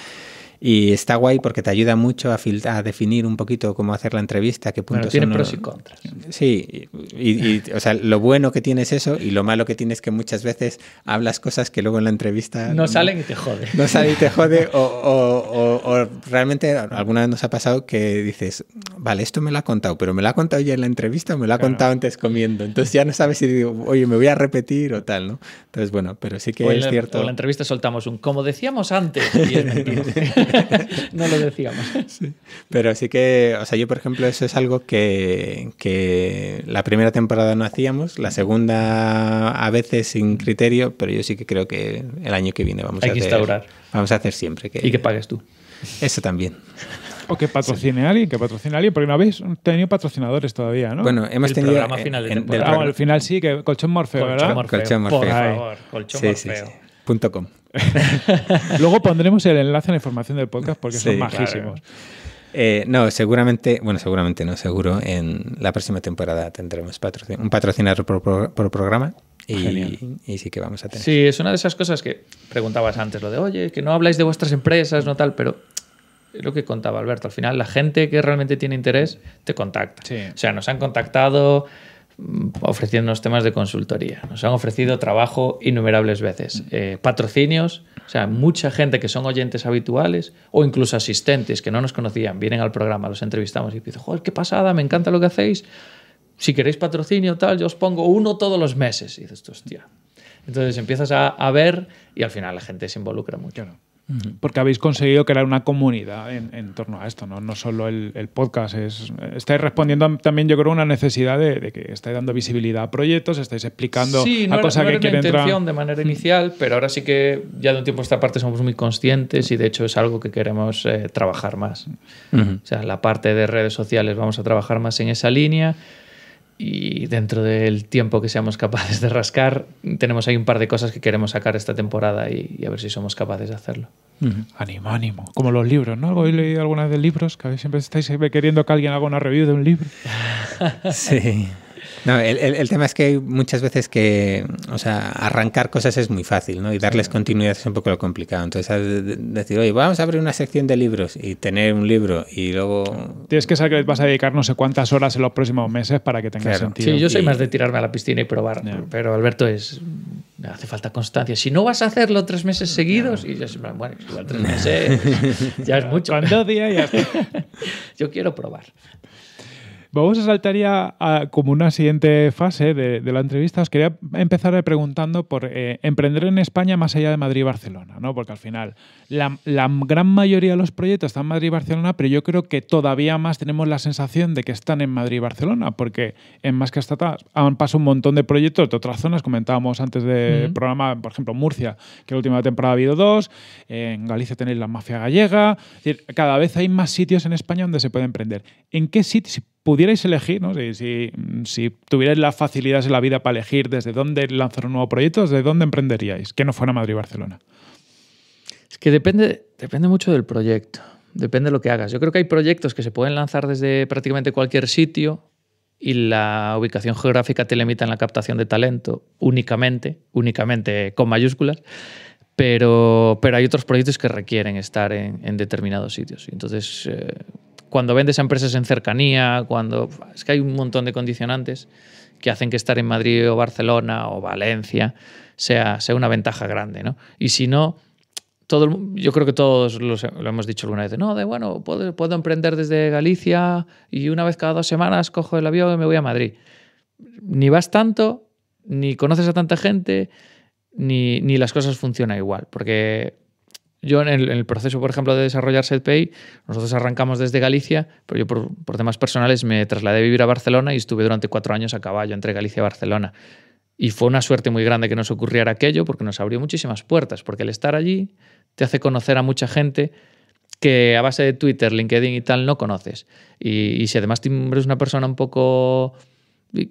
Y está guay porque te ayuda mucho a, a definir un poquito cómo hacer la entrevista, qué puntos bueno, tiene pros y contras. Sí, y, o sea, lo bueno que tienes eso y lo malo que tienes es que muchas veces hablas cosas que luego en la entrevista... No, salen y te jode. No salen y te jode *laughs* o, o, o, realmente alguna vez nos ha pasado que dices, vale, esto me lo ha contado, pero me lo ha contado ya en la entrevista o me lo ha contado antes comiendo. Entonces ya no sabes si digo, oye, me voy a repetir o tal, ¿no? Entonces, bueno, pero sí que es cierto... En la entrevista soltamos un, como decíamos antes. Y *laughs* *laughs* no lo decíamos. Pero sí que, o sea, yo por ejemplo, eso es algo que, que la primera temporada no hacíamos, la segunda a veces sin criterio, pero yo sí que creo que el año que viene vamos Hay a que Instaurar. Vamos a hacer siempre. y que pagues tú. Eso también. O que patrocine a alguien, que patrocine a alguien, porque no habéis tenido patrocinadores todavía, ¿no? Bueno, hemos el tenido. Programa final ah, al final sí, que Colchón Morfeo, Colchón ¿verdad? Morfeo, Colchón Morfeo. Por favor, Colchón Morfeo. Com. *laughs* Luego pondremos el enlace en la información del podcast porque son majísimos. Eh, no, seguramente, bueno, seguramente no, seguro. En la próxima temporada tendremos un patrocinador por, por, programa. Y, sí que vamos a tener. Sí, es una de esas cosas que preguntabas antes, lo de, oye, que no habláis de vuestras empresas, no tal, pero lo que contaba Alberto. Al final, la gente que realmente tiene interés te contacta. O sea, nos han contactado Mm, ofreciéndonos temas de consultoría. Nos han ofrecido trabajo innumerables veces, eh, patrocinios, o sea, mucha gente que son oyentes habituales o incluso asistentes que no nos conocían, vienen al programa, los entrevistamos y dicen, joder, qué pasada, me encanta lo que hacéis, si queréis patrocinio tal, yo os pongo uno todos los meses. Y dices, hostia. Entonces empiezas a, ver y al final la gente se involucra mucho. Porque habéis conseguido crear una comunidad en, torno a esto, ¿no? No solo el, podcast. estáis respondiendo también, yo creo, una necesidad de, que estáis dando visibilidad a proyectos, estáis explicando sí, no a cosas que quieren entrar. de manera inicial, pero ahora sí que ya de un tiempo esta parte somos muy conscientes y de hecho es algo que queremos eh, trabajar más. O sea, la parte de redes sociales vamos a trabajar más en esa línea y dentro del tiempo que seamos capaces de rascar, tenemos ahí un par de cosas que queremos sacar esta temporada y, a ver si somos capaces de hacerlo. Mm Ánimo, ánimo. Como los libros, ¿no? Algo leí algunas alguna de libros, que a siempre estáis eh, queriendo que alguien haga una review de un libro. *laughs* sí. No, el, tema es que muchas veces que, o sea, arrancar cosas es muy fácil, ¿no? Y darles continuidad es un poco lo complicado. Entonces, decir, oye, vamos a abrir una sección de libros y tener un libro y luego... Tienes que saber que vas a dedicar no sé cuántas horas en los próximos meses para que tenga sentido. Sí, yo soy más de tirarme a la piscina y probar, pero Alberto es... Hace falta constancia. Si no vas a hacerlo tres meses seguidos, y bueno, tres meses *laughs* ya es mucho. días *laughs* yo quiero probar. Vamos a saltar ya como una siguiente fase de, la entrevista. Os quería empezar preguntando por eh, emprender en España más allá de Madrid y Barcelona, ¿no? Porque al final la, gran mayoría de los proyectos están en Madrid y Barcelona, pero yo creo que todavía más tenemos la sensación de que están en Madrid y Barcelona, porque en Más que hasta han pasado un montón de proyectos de otras zonas. Comentábamos antes del programa, por ejemplo, Murcia, que la última temporada ha habido dos. En Galicia tenéis la mafia gallega. cada vez hay más sitios en España donde se puede emprender. ¿En qué sitios? pudierais elegir, ¿no? si, tuvierais las facilidades en la vida para elegir desde dónde lanzar un nuevo proyecto, desde dónde emprenderíais, que no fuera Madrid Barcelona. Es que depende, depende mucho del proyecto, depende de lo que hagas. Yo creo que hay proyectos que se pueden lanzar desde prácticamente cualquier sitio y la ubicación geográfica te limita en la captación de talento únicamente, únicamente con mayúsculas. Pero, pero hay otros proyectos que requieren estar en, determinados sitios. Entonces, eh, cuando vendes a empresas en cercanía, cuando... Es que hay un montón de condicionantes que hacen que estar en Madrid o Barcelona o Valencia sea, sea una ventaja grande, ¿no? Y si no, todo yo creo que todos lo hemos dicho alguna vez, no, de bueno, puedo, puedo, emprender desde Galicia y una vez cada dos semanas cojo el avión y me voy a Madrid. Ni vas tanto, ni conoces a tanta gente, ni, ni las cosas funcionan igual, porque yo en el, proceso, por ejemplo, de desarrollar SetPay, nosotros arrancamos desde Galicia, pero yo por, temas personales me trasladé a vivir a Barcelona y estuve durante cuatro años a caballo entre Galicia y Barcelona. Y fue una suerte muy grande que nos ocurriera aquello porque nos abrió muchísimas puertas, porque el estar allí te hace conocer a mucha gente que a base de Twitter, LinkedIn y tal no conoces. Y, y si además eres una persona un poco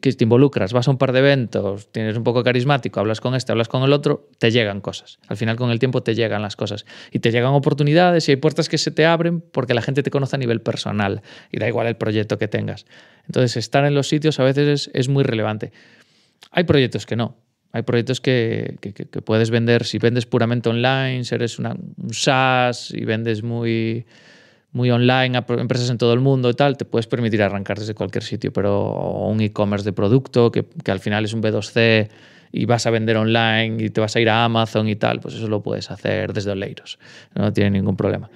que te involucras, vas a un par de eventos, tienes un poco carismático, hablas con este, hablas con el otro, te llegan cosas. Al final con el tiempo te llegan las cosas. Y te llegan oportunidades y hay puertas que se te abren porque la gente te conoce a nivel personal y da igual el proyecto que tengas. Entonces estar en los sitios a veces es, muy relevante. Hay proyectos que no. Hay proyectos que, que, puedes vender, si vendes puramente online, si eres un SaaS y vendes muy muy online, a empresas en todo el mundo y tal, te puedes permitir arrancar desde cualquier sitio, pero un e-commerce de producto que, al final es un B2C y vas a vender online y te vas a ir a Amazon y tal, pues eso lo puedes hacer desde Oleiros, no tiene ningún problema.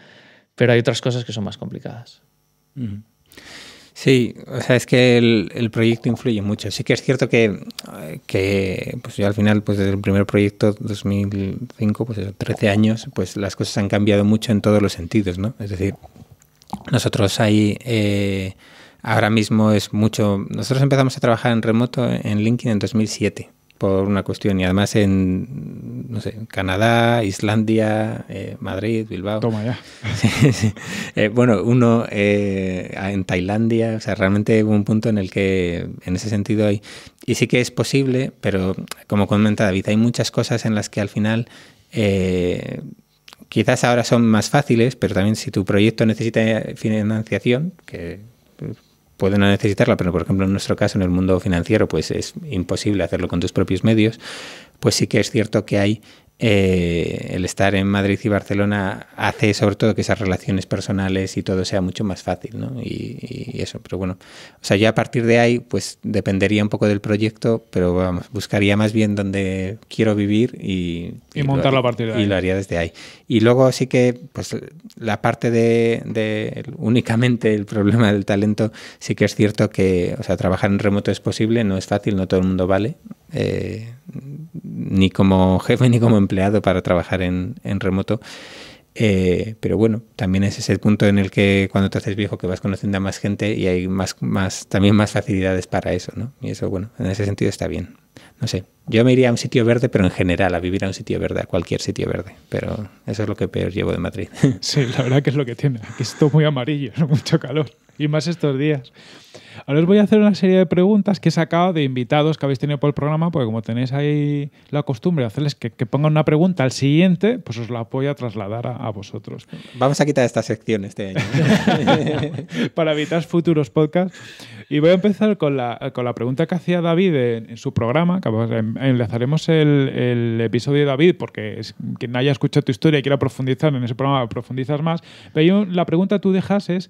Pero hay otras cosas que son más complicadas. Sí, o sea, es que el, proyecto influye mucho. Sí que es cierto que, que, pues yo al final, pues desde el primer proyecto 2005, pues 13 años, pues las cosas han cambiado mucho en todos los sentidos, ¿no? Es decir, nosotros ahí eh, ahora mismo es mucho... Nosotros empezamos a trabajar en remoto en LinkedIn en 2007 por una cuestión y además en no sé, Canadá, Islandia, eh, Madrid, Bilbao. Toma ya. *laughs* Eh, bueno, uno en Tailandia, o sea, realmente hubo un punto en el que en ese sentido hay, y sí que es posible, pero como comenta David, hay muchas cosas en las que al final quizás ahora son más fáciles, pero también si tu proyecto necesita financiación, que pues, pueden no necesitarla, pero por ejemplo en nuestro caso en el mundo financiero pues es imposible hacerlo con tus propios medios, pues sí que es cierto que hay eh, el estar en Madrid y Barcelona hace sobre todo que esas relaciones personales y todo sea mucho más fácil, ¿no? Y, eso, pero bueno, o sea, ya a partir de ahí, pues dependería un poco del proyecto, pero vamos, buscaría más bien donde quiero vivir y... a partir de ahí. Y lo haría desde ahí. Y luego sí que, pues la parte de, de, únicamente el problema del talento, sí que es cierto que, o sea, trabajar en remoto es posible, no es fácil, no todo el mundo vale, eh, ni como jefe ni como empleado para trabajar en, remoto. Eh, pero bueno, también es el punto en el que cuando te haces viejo que vas conociendo a más gente y hay más, más, también más facilidades para eso, ¿no? Y eso, bueno, en ese sentido está bien no sé, yo me iría a un sitio verde, pero en general, a vivir a un sitio verde, a cualquier sitio verde. Pero eso es lo que peor llevo de Madrid. *laughs* Sí, la verdad que es lo que tiene. Aquí es muy amarillo, *laughs* mucho calor. Y más estos días. Ahora os voy a hacer una serie de preguntas que he sacado de invitados que habéis tenido por el programa, porque como tenéis ahí la costumbre de hacerles que, pongan una pregunta al siguiente, pues os la voy a trasladar a, vosotros. Vamos a quitar esta sección este año. *laughs* Para evitar futuros podcasts. Y voy a empezar con la, pregunta que hacía David en, en su programa, pues, em, enlazaremos el, episodio de David, porque es, quien haya escuchado tu historia y quiera profundizar en ese programa, profundizas más. Pero la pregunta que tú dejas es,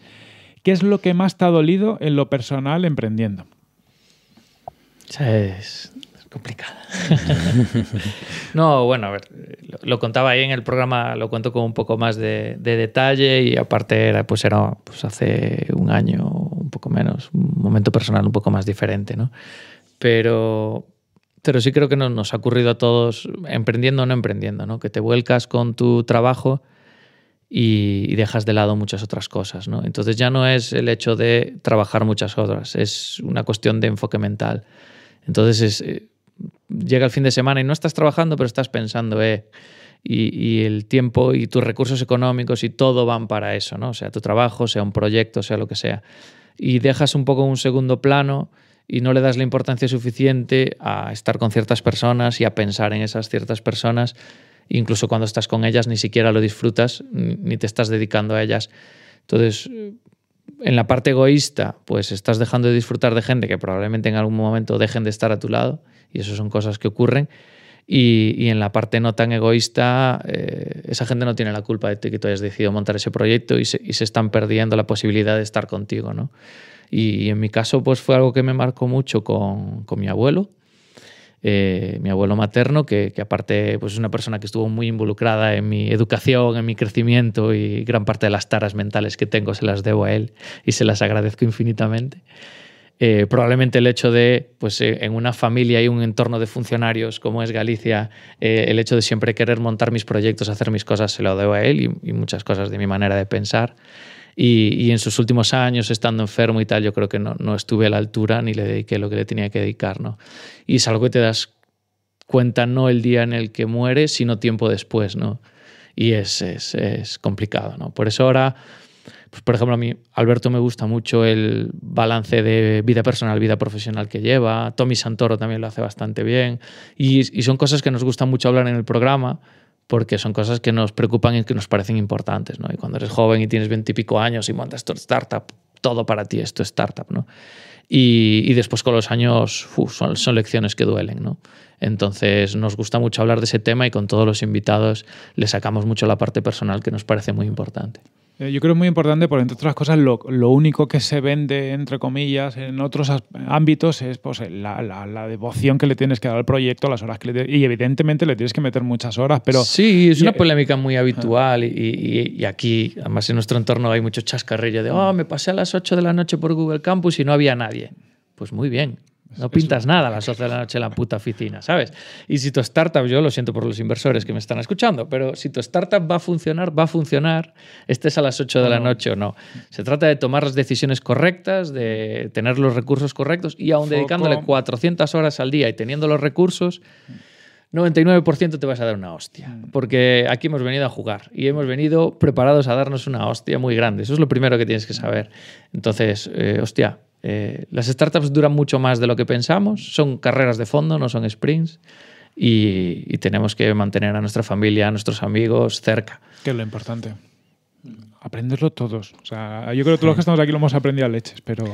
¿qué es lo que más te ha dolido en lo personal emprendiendo? es complicada. *laughs* no, bueno, a ver, lo, contaba ahí en el programa, lo cuento con un poco más de, detalle y aparte era, pues era pues hace un año, un poco menos, un momento personal un poco más diferente, ¿no? Pero, pero sí creo que nos ha ocurrido a todos, emprendiendo o no emprendiendo, ¿no? que te vuelcas con tu trabajo y, dejas de lado muchas otras cosas. ¿no? Entonces ya no es el hecho de trabajar muchas otras, es una cuestión de enfoque mental. Entonces eh, llega el fin de semana y no estás trabajando, pero estás pensando, eh, y, el tiempo y tus recursos económicos y todo van para eso, ¿no? sea tu trabajo, sea un proyecto, sea lo que sea. Y dejas un poco un segundo plano y no le das la importancia suficiente a estar con ciertas personas y a pensar en esas ciertas personas, incluso cuando estás con ellas ni siquiera lo disfrutas ni te estás dedicando a ellas. Entonces, en la parte egoísta, pues estás dejando de disfrutar de gente que probablemente en algún momento dejen de estar a tu lado, y eso son cosas que ocurren. Y, en la parte no tan egoísta, eh, esa gente no tiene la culpa de que tú hayas decidido montar ese proyecto y se, y se están perdiendo la posibilidad de estar contigo, ¿no? Y, en mi caso, pues fue algo que me marcó mucho con, mi abuelo, eh, mi abuelo materno, que, aparte pues, es una persona que estuvo muy involucrada en mi educación, en mi crecimiento y gran parte de las taras mentales que tengo se las debo a él y se las agradezco infinitamente. Eh, probablemente el hecho de, pues eh, en una familia y un entorno de funcionarios como es Galicia, el hecho de siempre querer montar mis proyectos, hacer mis cosas, se lo debo a él y muchas cosas de mi manera de pensar. Y, en sus últimos años, estando enfermo y tal, yo creo que no, no estuve a la altura ni le dediqué lo que le tenía que dedicar, ¿no? Y es algo que te das cuenta no el día en el que muere, sino tiempo después, ¿no? Y es, es, complicado, ¿no? Por eso ahora, pues por ejemplo, a mí, Alberto, me gusta mucho el balance de vida personal, vida profesional que lleva. Tommy Santoro también lo hace bastante bien. Y, y son cosas que nos gusta mucho hablar en el programa, porque son cosas que nos preocupan y que nos parecen importantes, ¿no? Y cuando eres joven y tienes veintipico años y montas tu startup, todo para ti es tu startup, ¿no? Y, después con los años son, son, lecciones que duelen, ¿no? Entonces nos gusta mucho hablar de ese tema y con todos los invitados le sacamos mucho la parte personal que nos parece muy importante. Eh, yo creo muy importante porque, entre otras cosas, lo, único que se vende, entre comillas, en otros ámbitos es pues, la, devoción que le tienes que dar al proyecto, las horas que le tienes Y evidentemente le tienes que meter muchas horas, pero... Sí, es una eh, polémica muy habitual y, aquí, además en nuestro entorno hay mucho chascarrillo de, oh, me pasé a las 8 de la noche por Google Campus y no había nadie. Pues muy bien, no pintas nada a las 8 de la noche en la puta oficina, ¿sabes? Y si tu startup, yo lo siento por los inversores que me están escuchando, pero si tu startup va a funcionar, va a funcionar, estés a las 8 de ah, la noche o no. Se trata de tomar las decisiones correctas, de tener los recursos correctos y aún dedicándole 400 horas al día y teniendo los recursos, 99% te vas a dar una hostia. Mm. Porque aquí hemos venido a jugar y hemos venido preparados a darnos una hostia muy grande. Eso es lo primero que tienes que saber. Entonces, eh, hostia, eh, las startups duran mucho más de lo que pensamos, son carreras de fondo, no son sprints. Y, tenemos que mantener a nuestra familia, a nuestros amigos cerca. Que es lo importante. Aprenderlo todos. O sea, yo creo que todos los que estamos aquí lo hemos aprendido a leches, pero...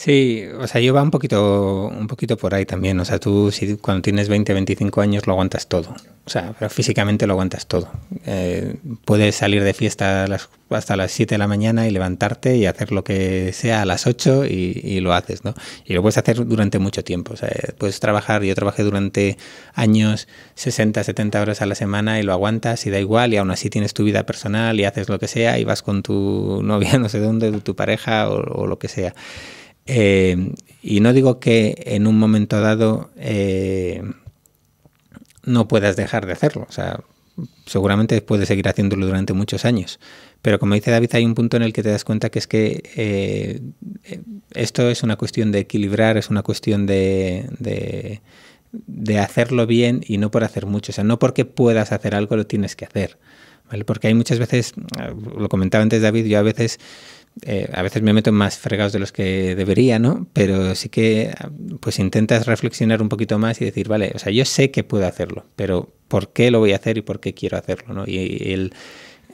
Sí, o sea, yo va un poquito, un poquito por ahí también. O sea, tú si, cuando tienes 20, 25 años lo aguantas todo. O sea, pero físicamente lo aguantas todo. Eh, puedes salir de fiesta hasta las 7 de la mañana y levantarte y hacer lo que sea a las 8 y, lo haces, ¿no? Y lo puedes hacer durante mucho tiempo. O sea, puedes trabajar, yo trabajé durante años 60, 70 horas a la semana y lo aguantas y da igual y aún así tienes tu vida personal y haces lo que sea y vas con tu *laughs* novia, no sé dónde, tu pareja o, o lo que sea. Eh, y no digo que en un momento dado eh, no puedas dejar de hacerlo. O sea, seguramente puedes seguir haciéndolo durante muchos años. Pero como dice David, hay un punto en el que te das cuenta que es que eh, esto es una cuestión de equilibrar, es una cuestión de, hacerlo bien y no por hacer mucho. O sea, no porque puedas hacer algo lo tienes que hacer. Porque hay muchas veces, lo comentaba antes David, yo a veces eh, a veces me meto en más fregados de los que debería, ¿no? Pero sí que pues intentas reflexionar un poquito más y decir, vale, o sea, yo sé que puedo hacerlo, pero ¿por qué lo voy a hacer y por qué quiero hacerlo, ¿no? Y, y el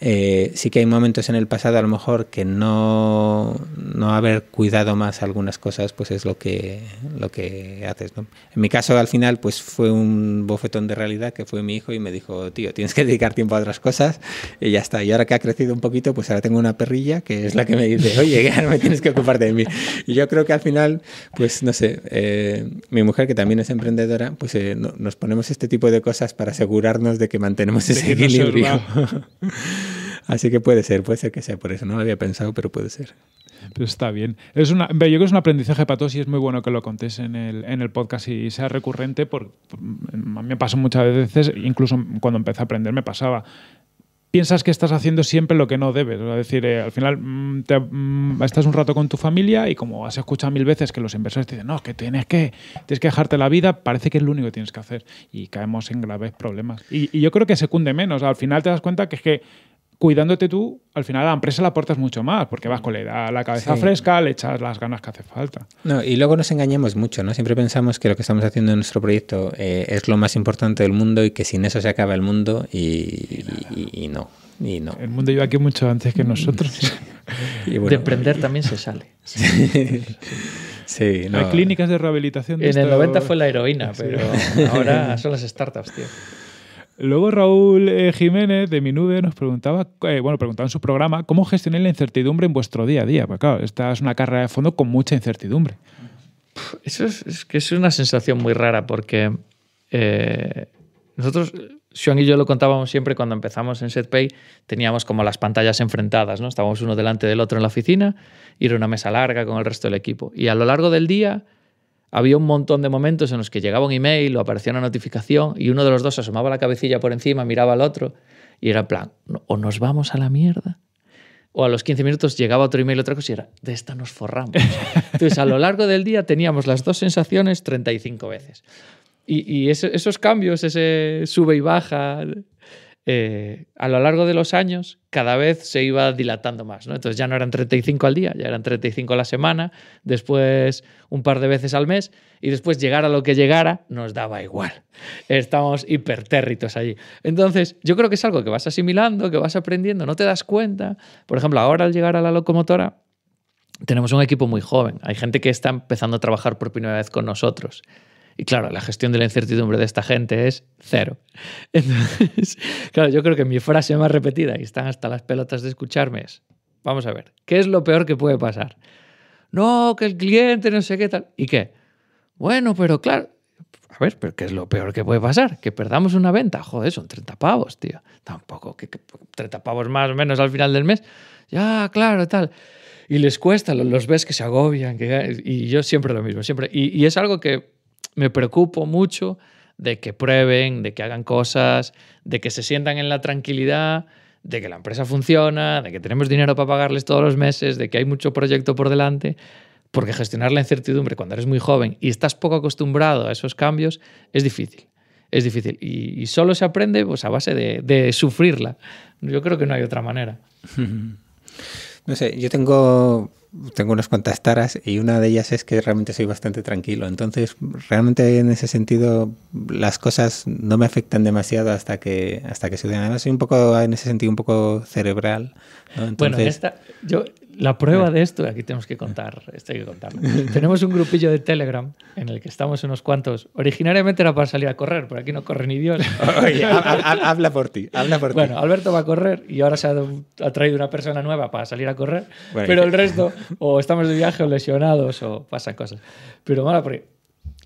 eh, sí que hay momentos en el pasado a lo mejor que no, no haber cuidado más algunas cosas, pues es lo que, lo que haces. En mi caso al final pues fue un bofetón de realidad que fue mi hijo y me dijo, tío, tienes que dedicar tiempo a otras cosas y ya está. Y ahora que ha crecido un poquito, pues ahora tengo una perrilla que es la que me dice, oye, no me tienes que ocuparte de mí. Y yo creo que al final, pues no sé, eh, mi mujer que también es emprendedora, pues eh, nos ponemos este tipo de cosas para asegurarnos de que mantenemos ese equilibrio. *laughs* Así que puede ser, puede ser que sea por eso. No lo había pensado, pero puede ser. Pero está bien. Es una, yo creo que es un aprendizaje para todos y es muy bueno que lo contes en el, en el podcast y sea recurrente. porque a mí me pasó muchas veces, incluso cuando empecé a aprender me pasaba piensas que estás haciendo siempre lo que no debes. Es decir, eh, al final mm, mm, estás un rato con tu familia y como has escuchado mil veces que los inversores te dicen, no, que tienes que, tienes que dejarte la vida, parece que es lo único que tienes que hacer. Y caemos en graves problemas. Y, y yo creo que se cunde menos. Al final te das cuenta que es que cuidándote tú, al final a la empresa la aportas mucho más, porque vas con la, la cabeza fresca, le echas las ganas que hace falta. No, y luego nos engañemos mucho, ¿no? Siempre pensamos que lo que estamos haciendo en nuestro proyecto eh, es lo más importante del mundo y que sin eso se acaba el mundo y, no. Y no. El mundo iba aquí mucho antes que nosotros. *laughs* y de emprender también se sale. sí. no. Hay clínicas de rehabilitación. en el 90 fue la heroína, pero *laughs* ahora son las startups, tío. Luego Raúl eh, Jiménez de Minube nos preguntaba, eh, bueno, preguntaba en su programa, ¿cómo gestionáis la incertidumbre en vuestro día a día? Porque claro, esta es una carrera de fondo con mucha incertidumbre. Eso es, que es una sensación muy rara porque eh, nosotros, Sean y yo lo contábamos siempre cuando empezamos en SetPay, teníamos como las pantallas enfrentadas, ¿no? Estábamos uno delante del otro en la oficina, ir una mesa larga con el resto del equipo. Y a lo largo del día había un montón de momentos en los que llegaba un email o aparecía una notificación y uno de los dos asomaba la cabecilla por encima, miraba al otro y era plan, o nos vamos a la mierda. O a los 15 minutos llegaba otro email, otra cosa y era, de esta nos forramos. *laughs* Entonces, a lo largo del día teníamos las dos sensaciones 35 veces. Y, esos cambios, ese sube y baja, eh, a lo largo de los años cada vez se iba dilatando más. ¿no? Entonces ya no eran 35 al día, ya eran 35 a la semana, después un par de veces al mes y después llegar a lo que llegara nos daba igual. *laughs* Estamos hipertérritos allí. Entonces yo creo que es algo que vas asimilando, que vas aprendiendo, no te das cuenta. Por ejemplo, ahora al llegar a la locomotora tenemos un equipo muy joven. Hay gente que está empezando a trabajar por primera vez con nosotros. Y claro, la gestión de la incertidumbre de esta gente es cero. *laughs* Entonces, claro, yo creo que mi frase más repetida, y están hasta las pelotas de escucharme, es, vamos a ver, ¿qué es lo peor que puede pasar? No, que el cliente no sé qué tal. ¿Y qué? Bueno, pero claro, a ver, pero ¿qué es lo peor que puede pasar? Que perdamos una venta. Joder, son 30 pavos, tío. Tampoco, que, 30 pavos más o menos al final del mes. Ya, claro, tal. Y les cuesta, los ves que se agobian. y yo siempre lo mismo, siempre. y es algo que me preocupo mucho de que prueben, de que hagan cosas, de que se sientan en la tranquilidad, de que la empresa funciona, de que tenemos dinero para pagarles todos los meses, de que hay mucho proyecto por delante. Porque gestionar la incertidumbre cuando eres muy joven y estás poco acostumbrado a esos cambios es difícil. Es difícil. Y, solo se aprende pues, a base de sufrirla. Yo creo que no hay otra manera. *laughs* No sé, yo tengo tengo unas cuantas taras y una de ellas es que realmente soy bastante tranquilo. Entonces, realmente en ese sentido, las cosas no me afectan demasiado hasta que hasta que suceden. Además, soy un poco, en ese sentido, un poco cerebral. bueno, esta, yo la prueba de esto, aquí tenemos que contar, que *laughs* tenemos un grupillo de Telegram en el que estamos unos cuantos. Originariamente era para salir a correr, pero aquí no corre ni Dios. *laughs* habla por ti, habla por ti. Bueno, Alberto va a correr y ahora se ha, traído una persona nueva para salir a correr, pero el resto o estamos de viaje o lesionados o pasan cosas. Pero bueno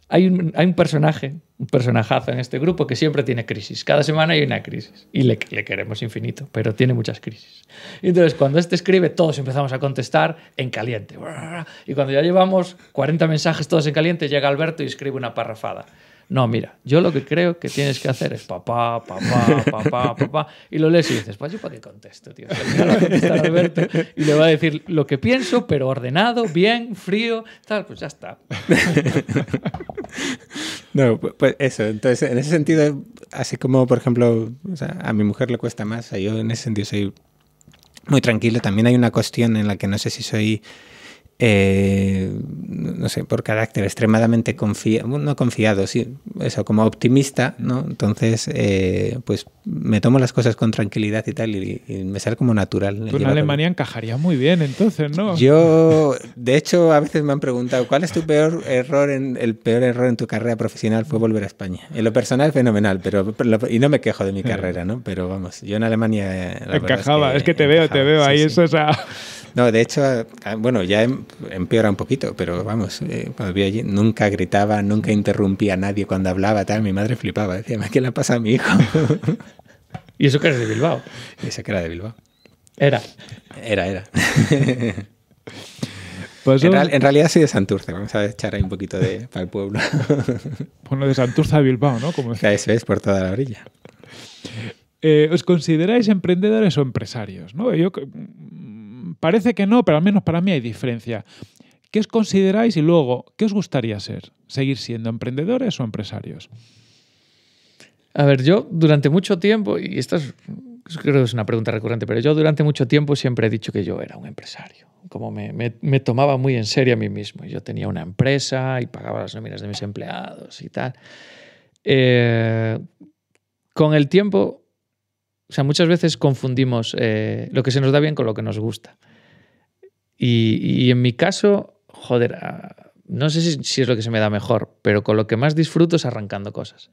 hay un personaje un personajazo en este grupo que siempre tiene crisis. Cada semana hay una crisis y le, queremos infinito, pero tiene muchas crisis. entonces cuando este escribe, todos empezamos a contestar en caliente. Y cuando ya llevamos 40 mensajes todos en caliente, llega Alberto y escribe una parrafada. No, mira, yo lo que creo que tienes que hacer es papá, papá, papá, *laughs* papá. Y lo lees y dices, pues yo para qué contesto, tío. y le va a decir lo que pienso, pero ordenado, bien, frío, tal, pues ya está. *laughs* No, pues eso. Entonces, en ese sentido, así como, por ejemplo, a mi mujer le cuesta más, yo en ese sentido soy muy tranquilo. También hay una cuestión en la que no sé si soy eh, no sé, por carácter extremadamente confiado, no confiado, sí, eso, como optimista, ¿no? Entonces, eh, pues me tomo las cosas con tranquilidad y tal, y, me sale como natural. en Alemania encajaría muy bien, entonces, ¿no? Yo, de hecho, a veces me han preguntado, ¿cuál es tu peor error, en, el peor error en tu carrera profesional fue volver a España? En lo personal, fenomenal, pero, y no me quejo de mi carrera, ¿no? Pero vamos, yo en Alemania... Eh, encajaba, es que, te veo, te veo ahí, eso, o no, de hecho, ah, bueno, ya em, empeora un poquito, pero vamos, eh, cuando vi allí, nunca gritaba, nunca interrumpía a nadie cuando hablaba, tal. Mi madre flipaba, decía, ¿qué le pasa a mi hijo? *laughs* ¿Y eso que era de Bilbao? Eso que era de Bilbao. Era. Era, era. *laughs* Pues en, realidad soy de Santurce, vamos a echar ahí un poquito de, para el pueblo. *laughs* Bueno, de Santurce a Bilbao, ¿no? Como Eso es, por toda la orilla. Eh, ¿Os consideráis emprendedores o empresarios? ¿no? Yo Parece que no, pero al menos para mí hay diferencia. ¿Qué os consideráis y luego qué os gustaría ser? ¿Seguir siendo emprendedores o empresarios? A ver, yo durante mucho tiempo, y esta es, creo es una pregunta recurrente, pero yo durante mucho tiempo siempre he dicho que yo era un empresario. Como me, tomaba muy en serio a mí mismo. Yo tenía una empresa y pagaba las nóminas de mis empleados y tal. Eh, con el tiempo, o sea, muchas veces confundimos eh, lo que se nos da bien con lo que nos gusta. Y, en mi caso, joder, ah, no sé si, es lo que se me da mejor, pero con lo que más disfruto es arrancando cosas.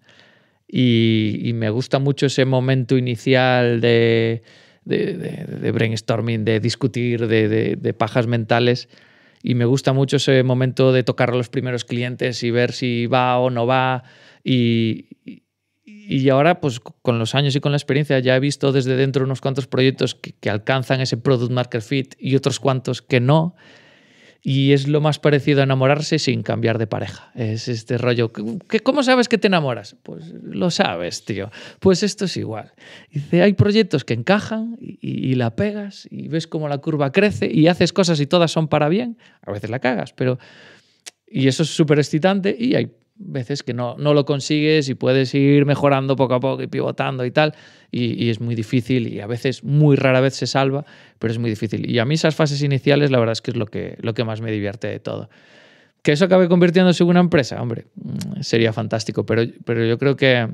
Y, me gusta mucho ese momento inicial de, de brainstorming, de discutir, de pajas mentales y me gusta mucho ese momento de tocar a los primeros clientes y ver si va o no va y, y ahora, pues con los años y con la experiencia, ya he visto desde dentro unos cuantos proyectos que, alcanzan ese product market fit y otros cuantos que no. Y es lo más parecido a enamorarse sin cambiar de pareja. Es este rollo. Que, ¿Cómo sabes que te enamoras? Pues lo sabes, tío. Pues esto es igual. Dice, hay proyectos que encajan y, y la pegas y ves cómo la curva crece y haces cosas y todas son para bien. A veces la cagas, pero. Y eso es súper excitante. Y hay veces que no, lo consigues y puedes ir mejorando poco a poco y pivotando y tal, y, es muy difícil y a veces, muy rara vez se salva, pero es muy difícil. Y a mí esas fases iniciales la verdad es que es lo que, lo que más me divierte de todo. Que eso acabe convirtiéndose en una empresa, hombre, sería fantástico, pero, pero yo creo que,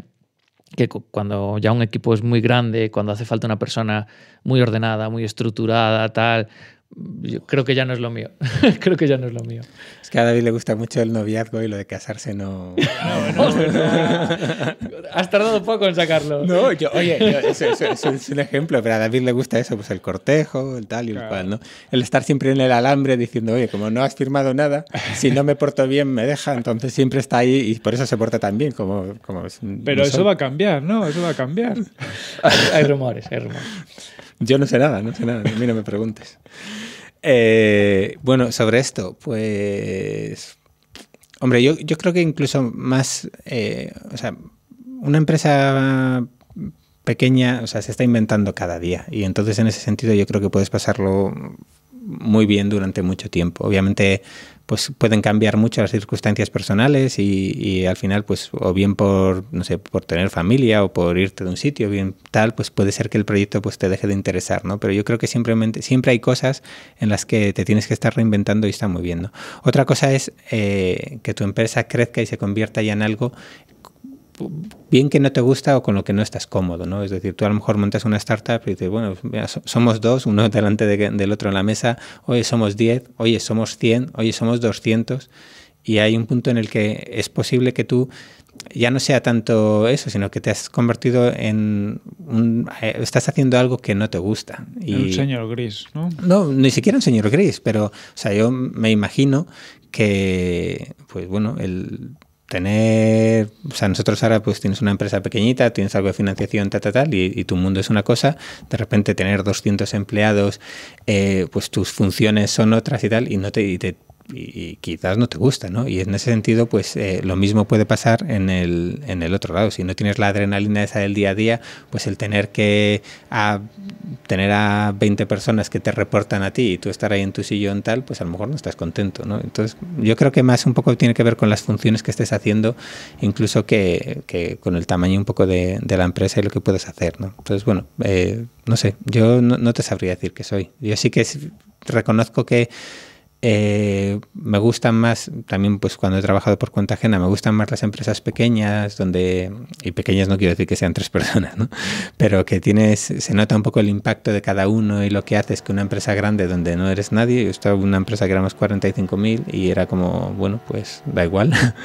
que cuando ya un equipo es muy grande, cuando hace falta una persona muy ordenada, muy estructurada, tal, yo creo que ya no es lo mío. *laughs* creo que ya no es lo mío. Es que a David le gusta mucho el noviazgo y lo de casarse no. *laughs* no, Has tardado poco en sacarlo. No, yo, oye, es un ejemplo, pero a David le gusta eso, pues el cortejo, el tal y el cual, ¿no? El estar siempre en el alambre diciendo, oye, como no has firmado nada, si no me porto bien me deja, entonces siempre está ahí y por eso se porta tan bien como. como pero eso va a cambiar, ¿no? Eso va a cambiar. *laughs* hay rumores, hay rumores. Yo no sé nada, no sé nada, a mí no me preguntes. Eh, bueno, sobre esto, pues... Hombre, yo, yo creo que incluso más... Eh, o sea, una empresa pequeña, o sea, se está inventando cada día. Y entonces en ese sentido yo creo que puedes pasarlo muy bien durante mucho tiempo. Obviamente pues pueden cambiar mucho las circunstancias personales y, al final, pues, o bien por, no sé, por tener familia o por irte de un sitio, bien tal, pues puede ser que el proyecto pues te deje de interesar, ¿no? Pero yo creo que siempre hay cosas en las que te tienes que estar reinventando y está muy bien, ¿no? Otra cosa es eh, que tu empresa crezca y se convierta ya en algo bien que no te gusta o con lo que no estás cómodo, ¿no? Es decir, tú a lo mejor montas una startup y dices, bueno, pues somos dos, uno *laughs* delante del otro en la mesa, oye, somos 10, oye, somos 100, oye, somos 200, y hay un punto en el que es posible que tú ya no sea tanto eso, sino que te has convertido en un, eh, estás haciendo algo que no te gusta. Y, un señor gris, ¿no? No, ni siquiera un señor gris, pero o sea, yo me imagino que, pues bueno, el, tener, o sea, nosotros ahora pues tienes una empresa pequeñita, tienes algo de financiación, tal, tal, tal, y, tu mundo es una cosa, de repente tener 200 empleados, eh, pues tus funciones son otras y tal, y no te, te y, quizás no te gusta, ¿no? Y en ese sentido, pues eh, lo mismo puede pasar en el, en el otro lado. Si no tienes la adrenalina esa del día a día, pues el tener que a, tener a 20 personas que te reportan a ti y tú estar ahí en tu sillón tal, pues a lo mejor no estás contento, ¿no? Entonces, yo creo que más un poco tiene que ver con las funciones que estés haciendo, incluso que, con el tamaño un poco de, la empresa y lo que puedes hacer, ¿no? Entonces, bueno, eh, no sé, yo no te sabría decir que soy. Yo sí que reconozco que eh, me gustan más, también pues cuando he trabajado por cuenta ajena, me gustan más las empresas pequeñas, donde, y pequeñas no quiero decir que sean tres *laughs* personas, ¿no? pero que tienes, se nota un poco el impacto de cada uno y lo que haces que una empresa grande donde no eres nadie, yo estaba en una empresa que éramos 45.000 y era como, bueno, pues da igual. *laughs*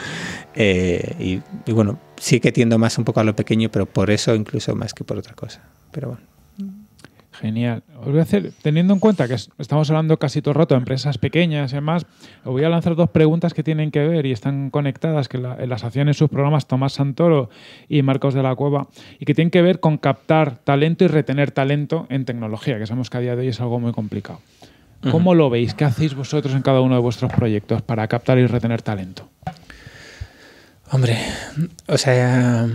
Eh, y, y bueno, sí que tiendo más un poco a lo pequeño, pero por eso incluso más que por otra cosa. Pero bueno. Genial. Os a hacer, teniendo en cuenta que estamos hablando casi todo el rato de empresas pequeñas y demás, os voy a lanzar dos preguntas que tienen que ver y están conectadas, que las acciones, en sus programas Tomás Santoro y Marcos de la Cueva, y que tienen que ver con captar talento y retener talento en tecnología, que sabemos que a día de hoy es algo muy complicado. ¿Cómo lo veis? ¿Qué hacéis vosotros en cada uno de vuestros proyectos para captar y retener talento? Hombre, o sea...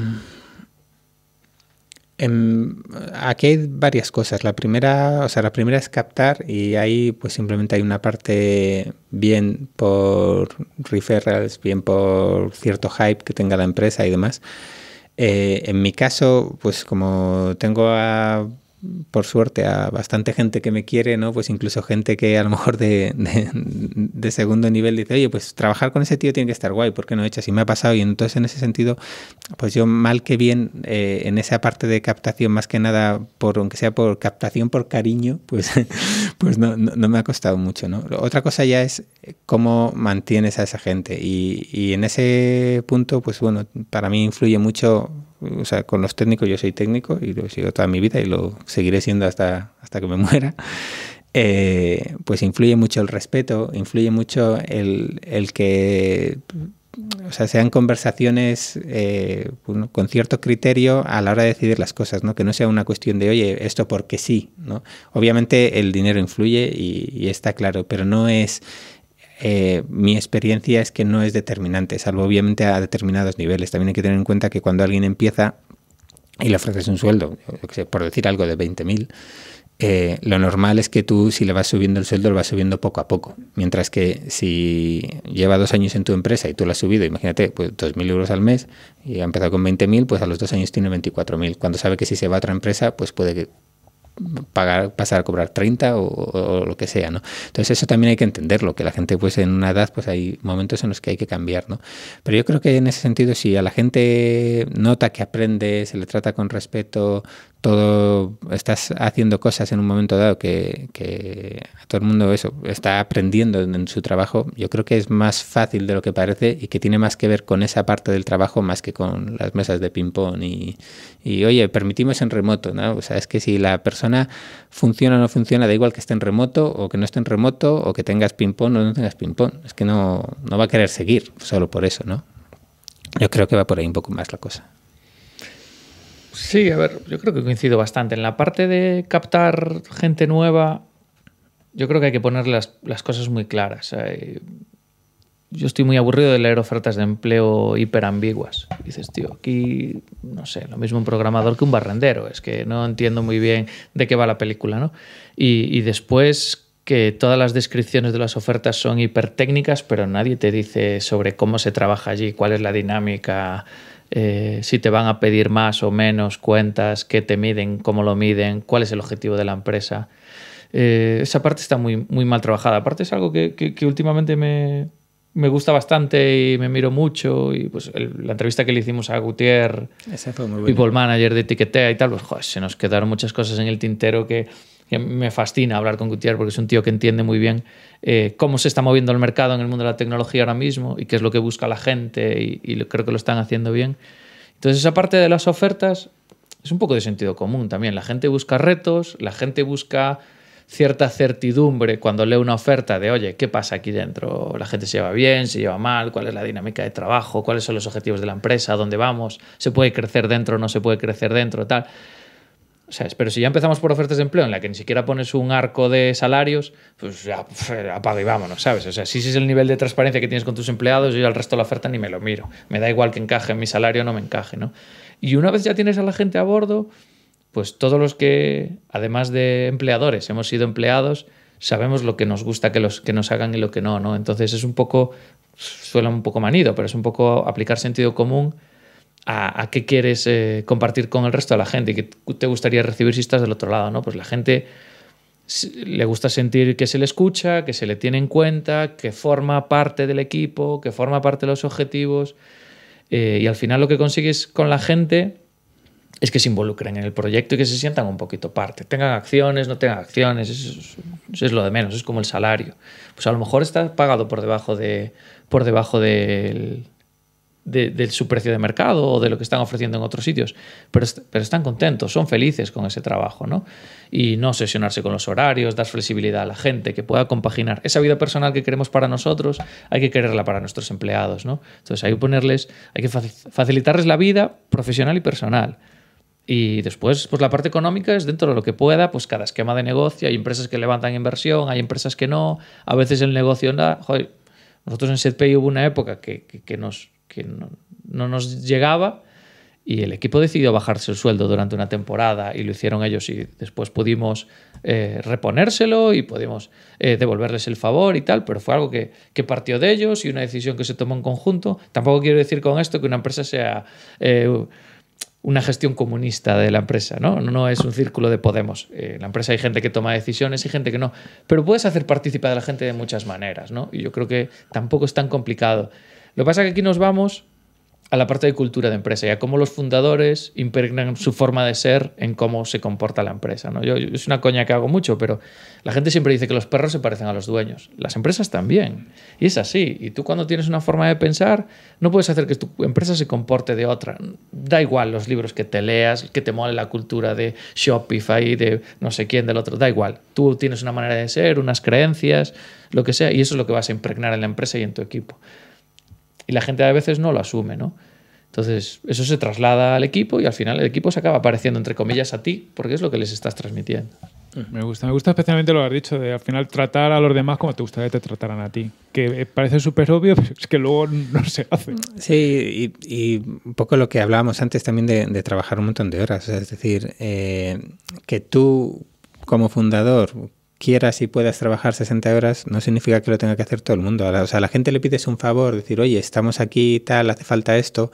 En, em, aquí hay varias cosas. La primera, o sea, la primera es captar y ahí pues simplemente hay una parte bien por referrals, bien por cierto hype que tenga la empresa y demás. Eh, en mi caso, pues como tengo a por suerte, a bastante gente que me quiere, ¿no? Pues incluso gente que a lo mejor de, de, de, segundo nivel dice, oye, pues trabajar con ese tío tiene que estar guay, ¿por qué no he hecho así? Me ha pasado y entonces en ese sentido, pues yo mal que bien, eh, en esa parte de captación, más que nada, por aunque sea por captación, por cariño, pues, *laughs* pues no, no, me ha costado mucho, ¿no? Otra cosa ya es eh, cómo mantienes a esa gente y, y en ese punto, pues bueno, para mí influye mucho o sea, con los técnicos yo soy técnico y lo he sido toda mi vida y lo seguiré siendo hasta, hasta que me *laughs* muera. Eh, pues influye mucho el respeto, influye mucho el, el que o sea, sean conversaciones eh, con cierto criterio a la hora de decidir las cosas, ¿no? Que no sea una cuestión de, oye, esto porque sí, ¿no? Obviamente el dinero influye y está claro, pero no es eh, mi experiencia es que no es determinante, salvo obviamente a determinados niveles. También hay que tener en cuenta que cuando alguien empieza y le ofreces un sueldo, por decir algo de 20.000, eh, lo normal es que tú, si le vas subiendo el sueldo, lo vas subiendo poco a poco. Mientras que si lleva dos años en tu empresa y tú lo has subido, imagínate, pues 2.000 euros al mes y ha empezado con 20.000, pues a los dos años tiene 24.000. Cuando sabe que si se va a otra empresa, pues puede que pagar, pasar a cobrar 30 o, lo que sea, ¿no? Entonces eso también hay que entenderlo, que la gente pues en una edad pues hay momentos en los que hay que cambiar, ¿no? Pero yo creo que en ese sentido si a la gente nota que aprende, se le trata con respeto, todo estás haciendo cosas en un momento dado que, todo el mundo eso está aprendiendo en su trabajo, yo creo que es más fácil de lo que parece y que tiene más que ver con esa parte del trabajo más que con las mesas de ping-pong y, oye, permitimos en remoto, ¿no? O sea, es que si la persona funciona o no funciona, da igual que esté en remoto o que no esté en remoto o que tengas ping-pong o no tengas ping-pong, es que no, no va a querer seguir solo por eso, ¿no? Yo creo que va por ahí un poco más la cosa. Sí, a ver, yo creo que coincido bastante. En la parte de captar gente nueva, yo creo que hay que poner las, cosas muy claras. yo estoy muy aburrido de leer ofertas de empleo hiperambiguas. Dices, tío, aquí, no sé, lo mismo un programador que un barrendero. Es que no entiendo muy bien de qué va la película, ¿no? Y, y después que todas las descripciones de las ofertas son hipertécnicas, pero nadie te dice sobre cómo se trabaja allí, cuál es la dinámica eh, si te van a pedir más o menos cuentas, qué te miden, cómo lo miden, cuál es el objetivo de la empresa. Eh, esa parte está muy, muy mal trabajada. Aparte es algo que, últimamente me, gusta bastante y me miro mucho. Y pues la entrevista que le hicimos a Gutiérrez, People Manager de Etiquetea y tal, pues se nos quedaron muchas cosas en el tintero que, que, me fascina hablar con Gutiérrez porque es un tío que entiende muy bien eh, cómo se está moviendo el mercado en el mundo de la tecnología ahora mismo y qué es lo que busca la gente y, creo que lo están haciendo bien. Entonces esa parte de las ofertas es un poco de sentido común también. La gente busca retos, la gente busca cierta certidumbre cuando lee una oferta de, oye, ¿qué pasa aquí dentro? ¿La gente se lleva bien? ¿Se lleva mal? ¿Cuál es la dinámica de trabajo? ¿Cuáles son los objetivos de la empresa? ¿Dónde vamos? ¿Se puede crecer dentro? o ¿No se puede crecer dentro? Tal. Pero si ya empezamos por ofertas de empleo en la que ni siquiera pones un arco de salarios, pues ya, apaga y vámonos, ¿sabes? O sea, si ese es el nivel de transparencia que tienes con tus empleados, yo al resto de la oferta ni me lo miro. Me da igual que encaje en mi salario o no me encaje, ¿no? Y una vez ya tienes a la gente a bordo, pues todos los que, además de empleadores, hemos sido empleados, sabemos lo que nos gusta que, los, que nos hagan y lo que no, ¿no? Entonces es un poco, suena un poco manido, pero es un poco aplicar sentido común a, qué quieres eh, compartir con el resto de la gente y qué te gustaría recibir si estás del otro lado, ¿no? Pues la gente le gusta sentir que se le escucha, que se le tiene en cuenta, que forma parte del equipo, que forma parte de los objetivos. Eh, y al final lo que consigues con la gente es que se involucren en el proyecto y que se sientan un poquito parte. Tengan acciones, no tengan acciones, eso es, es lo de menos, es como el salario. Pues a lo mejor está pagado por debajo, de, por debajo del, de, su precio de mercado o de lo que están ofreciendo en otros sitios, pero, pero, están contentos, son felices con ese trabajo, ¿no? Y no sesionarse con los horarios, dar flexibilidad a la gente, que pueda compaginar esa vida personal que queremos para nosotros, hay que quererla para nuestros empleados, ¿no? Entonces hay que ponerles, hay que facilitarles la vida profesional y personal. Y después, pues la parte económica es dentro de lo que pueda, pues cada esquema de negocio, hay empresas que levantan inversión, hay empresas que no, a veces el negocio anda, joder, nosotros en SetPay hubo una época que, que nos que no, nos llegaba y el equipo decidió bajarse el sueldo durante una temporada y lo hicieron ellos y después pudimos eh, reponérselo y pudimos eh, devolverles el favor y tal, pero fue algo que, partió de ellos y una decisión que se tomó en conjunto. Tampoco quiero decir con esto que una empresa sea eh, una gestión comunista de la empresa, ¿no? No es un círculo de Podemos. en la empresa hay gente que toma decisiones y gente que no, pero puedes hacer participar a la gente de muchas maneras, ¿no? Y yo creo que tampoco es tan complicado. Lo que pasa es que aquí nos vamos a la parte de cultura de empresa y a cómo los fundadores impregnan su forma de ser en cómo se comporta la empresa. ¿no? es una coña que hago mucho, pero la gente siempre dice que los perros se parecen a los dueños. Las empresas también. Y es así. Y tú cuando tienes una forma de pensar, no puedes hacer que tu empresa se comporte de otra. Da igual los libros que te leas, que te mole la cultura de Shopify, de no sé quién, del otro. Da igual. Tú tienes una manera de ser, unas creencias, lo que sea, y eso es lo que vas a impregnar en la empresa y en tu equipo. Y la gente a veces no lo asume, ¿no? Entonces, eso se traslada al equipo y al final el equipo se acaba apareciendo entre comillas, a ti, porque es lo que les estás transmitiendo. Me gusta, me gusta especialmente lo que has dicho, de al final tratar a los demás como te gustaría que te trataran a ti. Que eh, parece súper obvio, *laughs* pero es que luego no se hace. Sí, y, un poco lo que hablábamos antes también de, trabajar un montón de horas. Es decir, eh, que tú como fundador quieras y puedas trabajar 60 horas, no significa que lo tenga que hacer todo el mundo. O sea, a la gente le pides un favor, decir, oye, estamos aquí, tal, hace falta esto,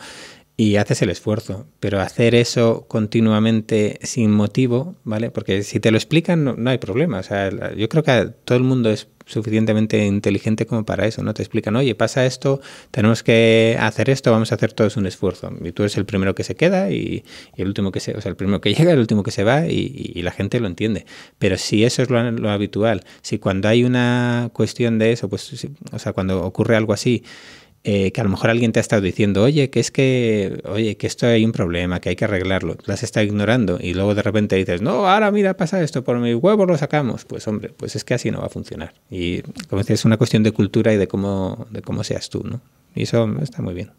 y haces el esfuerzo. Pero hacer eso continuamente sin motivo, ¿vale? Porque si te lo explican, no, no hay problema. O sea, yo creo que todo el mundo es suficientemente inteligente como para eso, ¿no? Te explican, oye, pasa esto, tenemos que hacer esto, vamos a hacer todos un esfuerzo. Y tú eres el primero que se queda y, el último que se, o sea, el primero que *laughs* llega, el último que se va y, la gente lo entiende. Pero si eso es lo, habitual, si cuando hay una cuestión de eso, pues, o sea, cuando ocurre algo así, eh, que a lo mejor alguien te ha estado diciendo, oye, que es que, oye, que esto hay un problema, que hay que arreglarlo, las está ignorando y luego de repente dices, no, ahora mira, pasa esto, por mi huevo lo sacamos. Pues hombre, pues es que así no va a funcionar. Y como dices, es una cuestión de cultura y de cómo, de cómo seas tú, ¿no? Y eso está muy bien.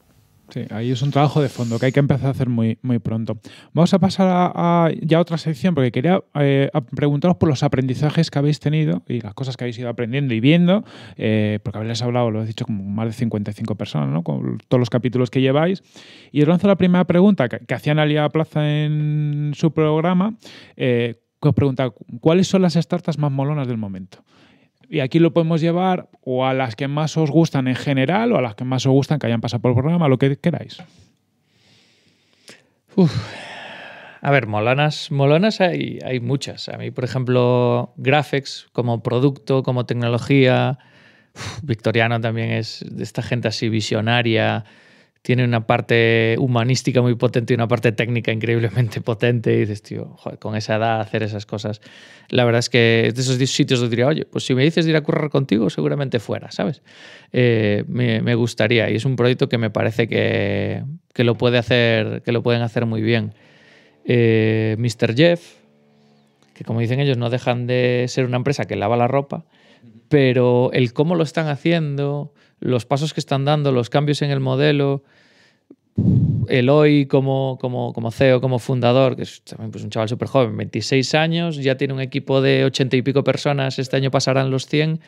Sí, ahí es un trabajo de fondo que hay que empezar a hacer muy, muy pronto. Vamos a pasar a, ya otra sección porque quería eh, preguntaros por los aprendizajes que habéis tenido y las cosas que habéis ido aprendiendo y viendo, eh, porque habéis hablado, lo he dicho, como más de 55 personas, ¿no? con todos los capítulos que lleváis. Y os lanzo la primera pregunta que, hacían Alia Plaza en su programa, eh, que os pregunta, ¿cuáles son las startups más molonas del momento? Y aquí lo podemos llevar o a las que más os gustan en general o a las que más os gustan que hayan pasado por el programa, lo que queráis. A ver, molonas hay, hay muchas. A mí, por ejemplo, Graphics como producto, como tecnología. Victoriano también es de esta gente así visionaria tiene una parte humanística muy potente y una parte técnica increíblemente *laughs* potente. Y dices, tío, joder, con esa edad hacer esas cosas. La verdad es que de esos sitios donde diría, oye, pues si me dices de ir a currar contigo, seguramente fuera, ¿sabes? Eh, me, gustaría. Y es un proyecto que me parece que, que, lo, puede hacer, que lo pueden hacer muy bien. Eh, Mr. Jeff, que como dicen ellos, no dejan de ser una empresa que lava la ropa pero el cómo lo están haciendo, los pasos que están dando, los cambios en el modelo, el como, como, como CEO, como fundador, que es también pues, un chaval súper joven, 26 años, ya tiene un equipo de 80 y pico personas, este año pasarán los 100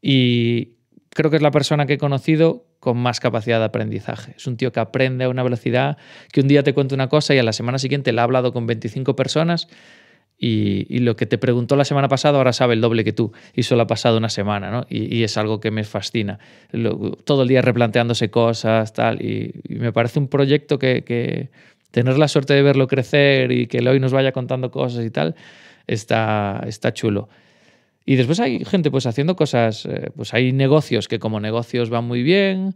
y creo que es la persona que he conocido con más capacidad de aprendizaje. Es un tío que aprende a una velocidad que un día te cuenta una cosa y a la semana siguiente le ha hablado con 25 personas y, lo que te preguntó la semana pasada ahora sabe el doble que tú y solo ha pasado una semana, ¿no? Y, es algo que me fascina. todo el día replanteándose cosas, tal, y, me parece un proyecto que, tener la suerte de verlo crecer y que hoy nos vaya contando cosas y tal, está, está chulo. Y después hay gente pues haciendo cosas, eh, pues hay negocios que como negocios van muy bien,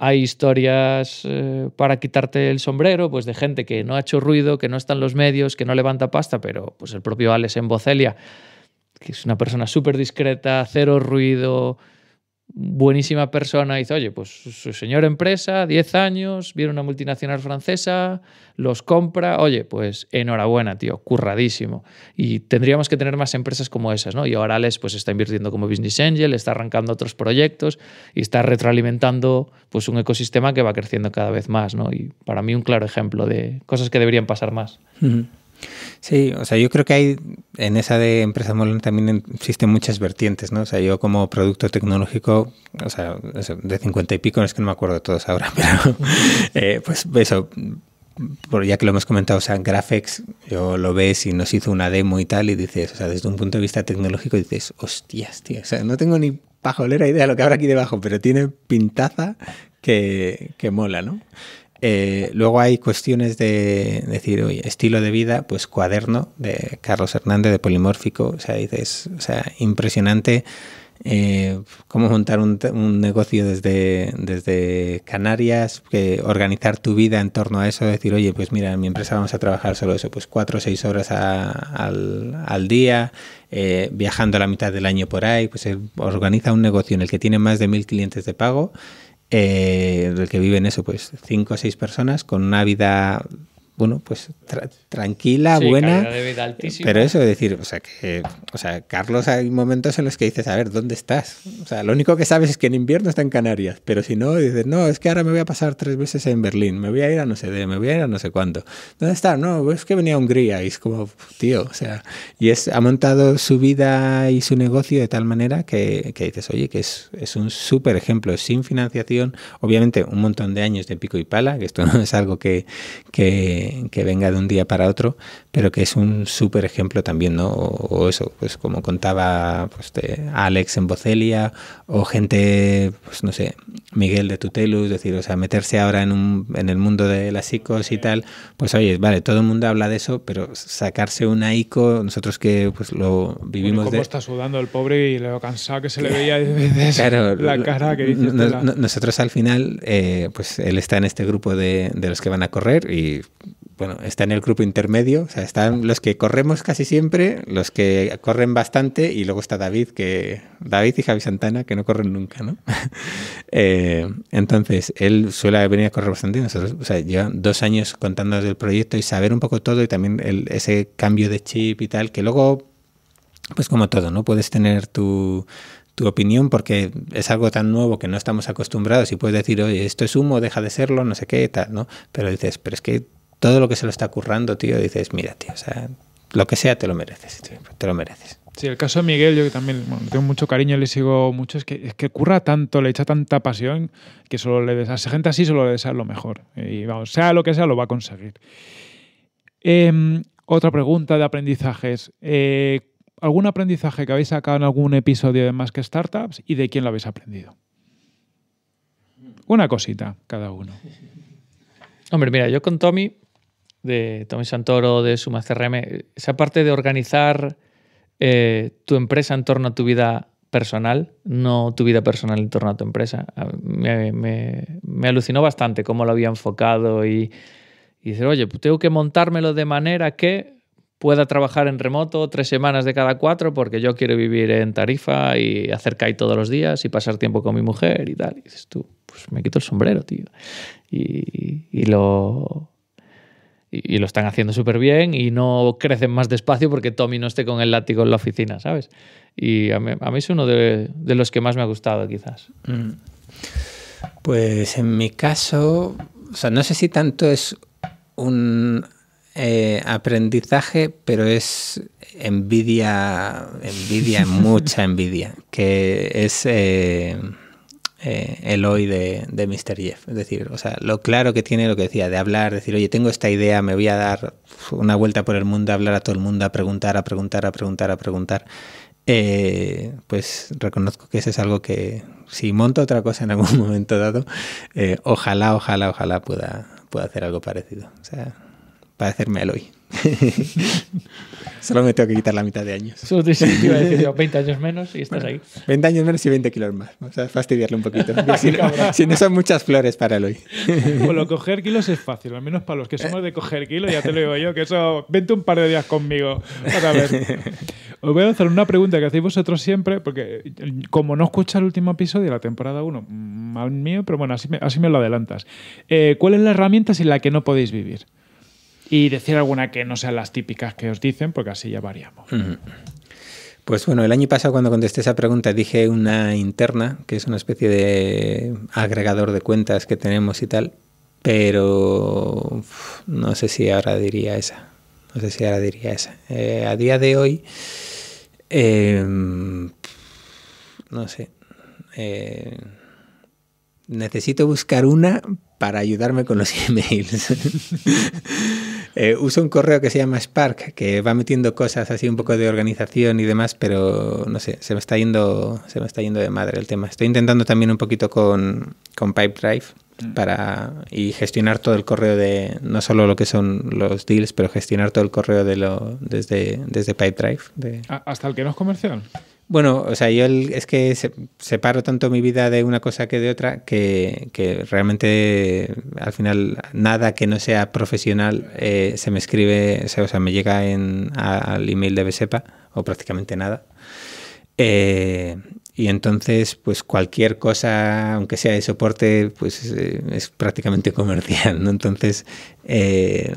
hay historias eh, para quitarte el sombrero, pues de gente que no ha hecho ruido, que no está en los medios, que no levanta pasta, pero pues el propio Alex en Bocelia, que es una persona súper discreta, cero ruido, buenísima persona dice, oye, pues su señor empresa, 10 años, viene una multinacional francesa, los compra, oye, pues enhorabuena, tío, curradísimo. Y tendríamos que tener más empresas como esas, ¿no? Y Orales pues está invirtiendo como Business Angel, está arrancando otros proyectos y está retroalimentando pues un ecosistema que va creciendo cada vez más, ¿no? Y para mí un claro ejemplo de cosas que deberían pasar más. Sí, o sea, yo creo que hay en esa de Empresa Molen también existen muchas vertientes, ¿no? O sea, yo como producto tecnológico, o sea, de 50 y pico, es que no me acuerdo de todos ahora, *laughs* pero eh, pues eso, por, ya que lo hemos comentado, o sea, Graphics, yo lo ves y nos hizo una demo y tal, y dices, o sea, desde un punto de vista tecnológico dices, hostias, tío, o sea, no tengo ni pajolera idea de lo que habrá aquí debajo, pero tiene pintaza que, que mola, ¿no? Eh, luego hay cuestiones de decir, oye, estilo de vida, pues cuaderno de Carlos Hernández de Polimórfico, o sea, dices, o sea, impresionante eh, cómo montar un, negocio desde, desde Canarias, organizar tu vida en torno a eso, decir, oye, pues mira, en mi empresa vamos a trabajar solo eso, pues cuatro o seis horas al, día, eh, viajando la mitad del año por ahí, pues organiza un negocio en el que tiene más de mil clientes de pago en eh, el que viven eso, pues cinco o seis personas con una vida bueno, pues tranquila, buena. De vida pero eso, es decir, o sea, que, o sea, Carlos, hay momentos en los que dices, a ver, ¿dónde estás? O sea, lo único que sabes es que en invierno está en Canarias, pero si no, dices, no, es que ahora me voy a pasar tres veces en Berlín, me voy a ir a no sé de, me voy a ir a no sé cuándo. ¿Dónde está? No, es que venía a Hungría y es como, tío, o sea, y es, ha montado su vida y su negocio de tal manera que, dices, oye, que es, un súper ejemplo, sin financiación, obviamente un montón de años de pico y pala, que esto *laughs* no es algo que, que que, venga de un día para otro, pero que es un súper ejemplo también, ¿no? O, eso, pues como contaba pues, Alex en Bocelia, o gente, pues no sé, Miguel de Tutelus, decir, o sea, meterse ahora en, un, en el mundo de las ICOs y tal, pues oye, vale, todo el mundo habla de eso, pero sacarse una ICO, nosotros que pues lo vivimos... ¿Cómo está sudando el pobre y lo cansado que se le veía desde la cara que dice? Nosotros al final, eh, pues él está en este grupo de, de los que van a correr y bueno, está en el grupo intermedio, o sea, están los que corremos casi siempre, los que corren bastante y luego está David, que David y Javi Santana, que no corren nunca, ¿no? *laughs* Eh, entonces, él suele venir a correr bastante, nosotros, o sea, llevan dos años contándonos del proyecto y saber un poco todo y también ese cambio de chip y tal, que luego, pues como todo, ¿no? Puedes tener tu, tu opinión porque es algo tan nuevo que no estamos acostumbrados y puedes decir, oye, esto es humo, deja de serlo, no sé qué, tal, ¿no? Pero dices, pero es que todo lo que se lo está currando, tío, dices, mira, tío, o sea, lo que sea te lo mereces, te lo mereces. Sí, el caso de Miguel, yo que también bueno, tengo mucho cariño le sigo mucho, es que, es que curra tanto, le echa tanta pasión, que solo le deseas, gente así solo le desea lo mejor. Y vamos, sea lo que sea, lo va a conseguir. Em, otra pregunta de aprendizajes. Eh, ¿Algún aprendizaje que habéis sacado en algún episodio de Más que Startups y de quién lo habéis aprendido? Una cosita, cada uno. Hombre, mira, yo con Tommy de Tommy Santoro, de Suma CRM, esa parte de organizar eh, tu empresa en torno a tu vida personal, no tu vida personal en torno a tu empresa. Me, alucinó bastante cómo lo había enfocado y, y oye, pues tengo que montármelo de manera que pueda trabajar en remoto tres semanas de cada cuatro porque yo quiero vivir en Tarifa y hacer CAI todos los días y pasar tiempo con mi mujer y tal. Y dices tú, pues me quito el sombrero, tío. y lo, y, lo están haciendo súper bien y no crecen más despacio porque Tommy no esté con el látigo en la oficina, ¿sabes? Y a mí, es uno de, los que más me ha gustado, quizás. Mm. Pues en mi caso, o sea, no sé si tanto es un eh, aprendizaje, pero es envidia, envidia, *laughs* mucha envidia, que es... Eh, eh, el hoy de, de Mr. Jeff. Es decir, o sea, lo claro que tiene lo que decía, de hablar, decir, oye, tengo esta idea, me voy a dar una vuelta por el mundo, a hablar a todo el mundo, a preguntar, a preguntar, a preguntar, a preguntar. Eh, pues reconozco que ese es algo que si monto otra cosa en algún *laughs* momento dado, eh, ojalá, ojalá, ojalá pueda, pueda hacer algo parecido. O sea, parecerme el hoy. *laughs* Solo me tengo que quitar la mitad de años. Solo 20 *laughs* años menos y estás ahí. 20 años menos y 20 kilos más. O sea, fastidiarle un poquito. *laughs* si, no, son muchas flores para el hoy. bueno, coger kilos es fácil, al menos para los que eh. somos de coger kilos, ya te lo digo yo, que eso, vente un par de días conmigo. Para ver. Os voy a hacer una pregunta que hacéis vosotros siempre, porque como no escucha el último episodio de la temporada 1, mal mm, mío, pero bueno, así me, lo adelantas. Eh, ¿Cuál es la herramienta sin la que no podéis vivir? y decir alguna que no sean las típicas que os dicen, porque así ya variamos. Pues bueno, el año pasado cuando contesté esa pregunta dije una interna, que es una especie de agregador de cuentas que tenemos y tal, pero no sé si ahora diría esa. No sé si ahora diría esa. Eh, a día de hoy, em, no sé. Eh, necesito buscar una para ayudarme con los *laughs* emails. Eh, uso un correo que se llama Spark, que va metiendo cosas así un poco de organización y demás, pero no sé, se me está yendo, se me está yendo de madre el tema. Estoy intentando también un poquito con, con Pipedrive mm. para y gestionar todo el correo de no solo lo que son los deals pero gestionar todo el correo de lo desde desde Pipedrive ah, hasta el que no es comercial bueno, o sea, yo es que se, separo tanto mi vida de una cosa que de otra que, realmente al final nada que no sea profesional eh, se me escribe, o sea, me llega al email de Besepa o prácticamente nada. Eh, y entonces, pues cualquier cosa, aunque sea de soporte, pues eh, es prácticamente comercial. ¿no? Entonces,